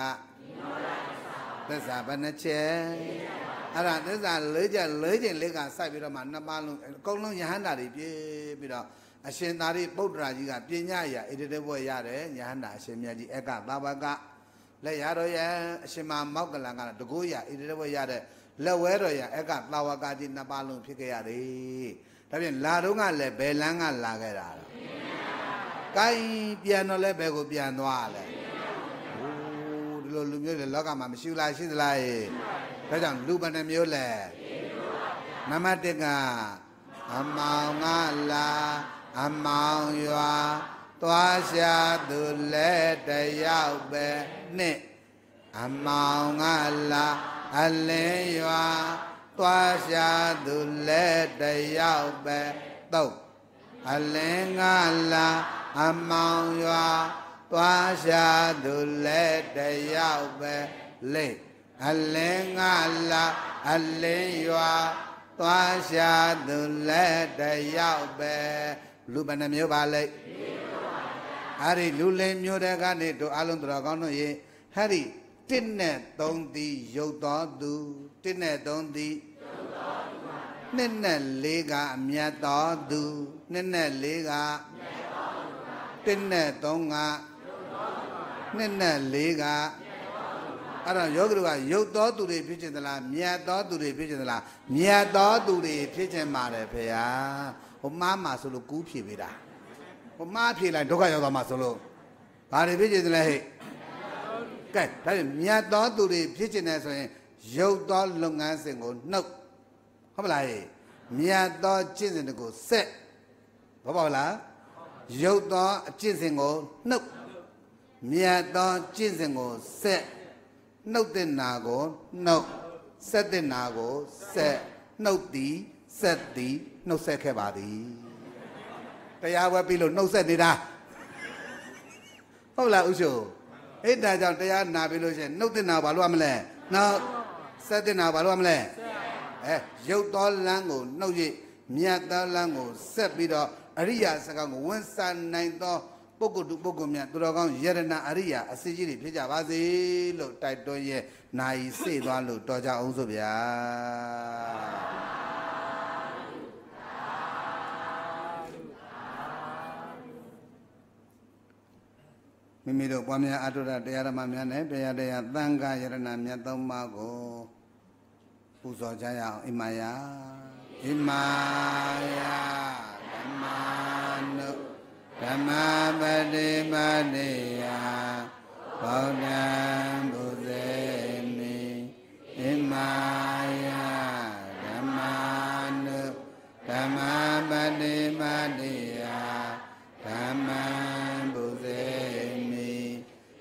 သစ္စာဘယ်နှချက်အဲ့ဒါသစ္စာ၄ချက်၄ချိန်လေးကစိုက်ပြီးတော့မှနှစ်ပါးလုံးအကုန်လုံးယဟန္တာတွေပြည့်ပြီးတော့အရှင်သာရိပုတ္တရာကြီးကပညာရဣတိတဘွဲရတယ်ယဟန္တာအရှင်မြတ်ကြီးအကသဘာကလက်ရတော်ရအရှင်မမောက္ကလံကတကူရဣတိတဘွဲရတဲ့လက်ဝဲတော်ရအကသာဝကကြီးနှစ်ပါးလုံးဖြစ်ခဲ့ရတယ်ဒါပြင်လာတော့ကလည်းဘယ်လန်းကလာခဲ့တာလဲကိုင်းပြန်တော့လဲဘယ်ကိုပြန်သွားလဲဟိုဒီလိုလူမျိုးတွေလောကမှာမရှိလားရှိသလားရေဒါကြောင့်လူဘယ်နှမျိုးလဲနမတကအမောင်ကလာအမောင်ရွာသွားရှာသူလဲတယောက်ပဲနဲ့အမောင်ကလာအလင်းရွာသွားရှာသူလဲတယောက်ပဲတော့အလင်းကလာအမောင်ရွာသွားရှာသူလက်တယောက်ပဲလေအလင်းငါလာအလင်းရွာသွားရှာသူလက်တယောက်ပဲ လူဘယ်နှမျိုးပါလဲအဲ့ဒီလူလင်မျိုးတဲ့ကနေတို့အလုံးတော်ကောင်းတို့ရေဟဲ့ဒီတစ်နဲ့သုံးသည်ရုပ်တော်သူတစ်နဲ့သုံးသည်နှစ်နဲ့လေးကအမြတ်တော်သူနှစ်နဲ့လေးကအမြတ်တစ်နဲ့သုံးကနှစ်နဲ့လေးကအဲ့တော့ယောဂရုကရုပ်သောသူတွေဖြစ်ခြင်းသလားမြတ်သောသူတွေဖြစ်ခြင်းသလားမြတ်သောသူတွေဖြစ်ခြင်းပါတယ်ဖေဟာဟိုမှားမှာဆိုလို့ကူးဖြေပေးတာဟိုမှားဖြေလိုက်ဒုက္ခရောက်သွားမှာဆိုလို့ဘာတွေဖြစ်ခြင်းသလဲဟဲ့ကဲဒါပြန်မြတ်သောသူတွေဖြစ်ခြင်းနဲ့ဆိုရင် ရုပ်သောလုပ်ငန်းစဉ်ကိုနှုတ်ဟုတ်ပါလားဟဲ့မြတ်သောကျင့်စဉ်တကူဆက်ဘောပါလားရုပ်သောအကျင့်စဉ်ကိုနှုတ်မြတ်သောကျင့်စဉ်ကိုဆက်နှုတ်တဲ့နာကိုနှုတ်ဆက်တဲ့နာကိုဆက်နှုတ်သည်ဆက်သည်နှုတ်ဆက်ခဲ့ပါသည်တရားဝဲပြီးလို့နှုတ်ဆက်နေတာဟုတ်လားဥရှိုးအဲ့ဒါကြောင့်တရားနာပြီးလို့ရှင်နှုတ်တဲ့နာဘာလို့ရမလဲနှုတ်ဆက်တဲ့နာဘာလို့ရမလဲအဲရုပ်သောလမ်းကိုနှုတ်၍မြတ်သောလမ်းကိုဆက်ပြီးတော့အရိယာစကားကိုဝန်ဆန်နိုင်သော ပုဂ္ဂိုလ်သူပုဂ္ဂိုလ်များသူတော်ကောင်းယရဏအရိယာအစစ်ကြီးတွေဖြစ်ကြပါစေလို့တိုက်တွန်းရဲ့နိုင်စေသွားလို့တော်ကြအောင်ဆိုဗျာမိမိတို့ပွားများအထုဒတရားဓမ္မများနဲ့တရားတရားသံဃာယရဏမြတ်သုံးပါးကိုပူဇော်ကြရအောင်အိမာယာအိမာယာနုဓမ္မပတိပတိယဗောဓံဘုဇေနိဣမယဓမ္မနုဓမ္မပတိပတိယဓမ္မံဘုဇေနိ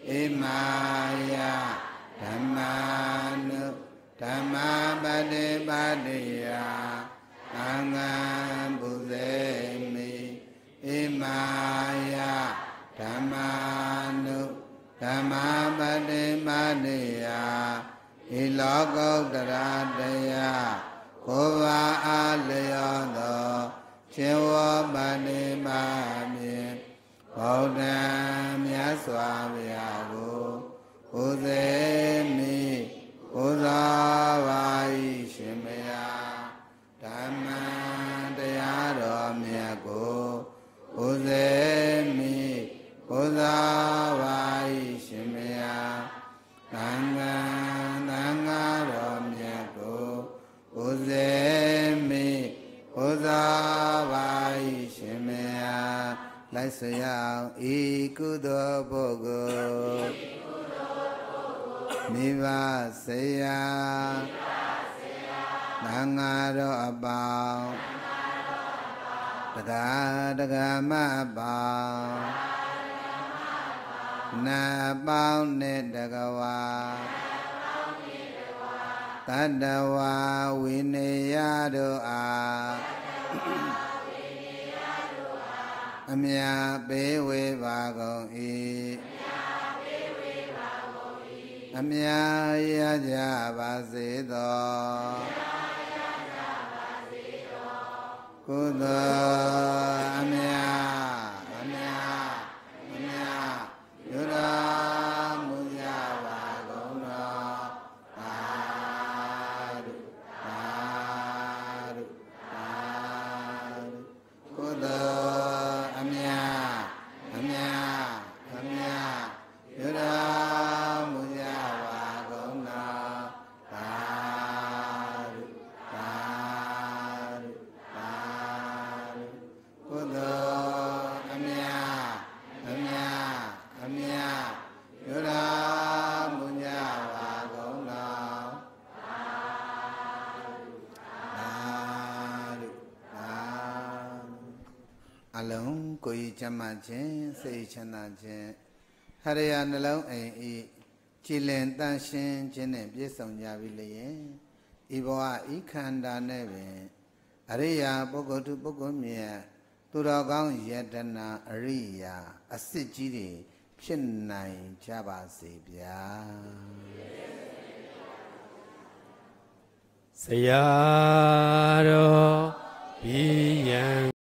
ဣမယဓမ္မနုဓမ္မပတိပတိယအင်္ဂံမာနုဓမ္မပတိမနိယာဤလောကုတ္တရာတရားကိုပါအားလျောသောရှင်ဝပတိမမြင်ဗုဒ္ဓံမြတ်စွာဘုရားကိုကိုယ်စေမိကိုယ်သာပါ၏ကုသိုလ်ပုဂ္ဂိုလ်မိဘဆေယသံဃာတော်အပေါင်းတက္ကတက္ကမအပေါင်းနာပေါင်းနဲ့တက္ကဝါတတ္တဝါဝိနည်းရတို့အားအမြာပေးဝေပါကုန်၏အမြာရကြပါစေတော်ကုသိုလ်အမြာမာခြင်းစိတ်ချမ်းသာခြင်းဟရယနှလုံးအိမ်ဤကြည်လင်တန်ရှင်းခြင်းနှင့်ပြည့်စုံကြပြီလျင်ဤဘဝဤခန္ဓာနဲ့ပင်အရိယာပုဂ္ဂိုလ်သူပုဂ္ဂိုလ်မြတ်သူတော်ကောင်းယတနာအရိယာအစစ်ကြီးတွေဖြစ်နိုင်ကြပါစေဗျာဆရာတော်ဘိယံ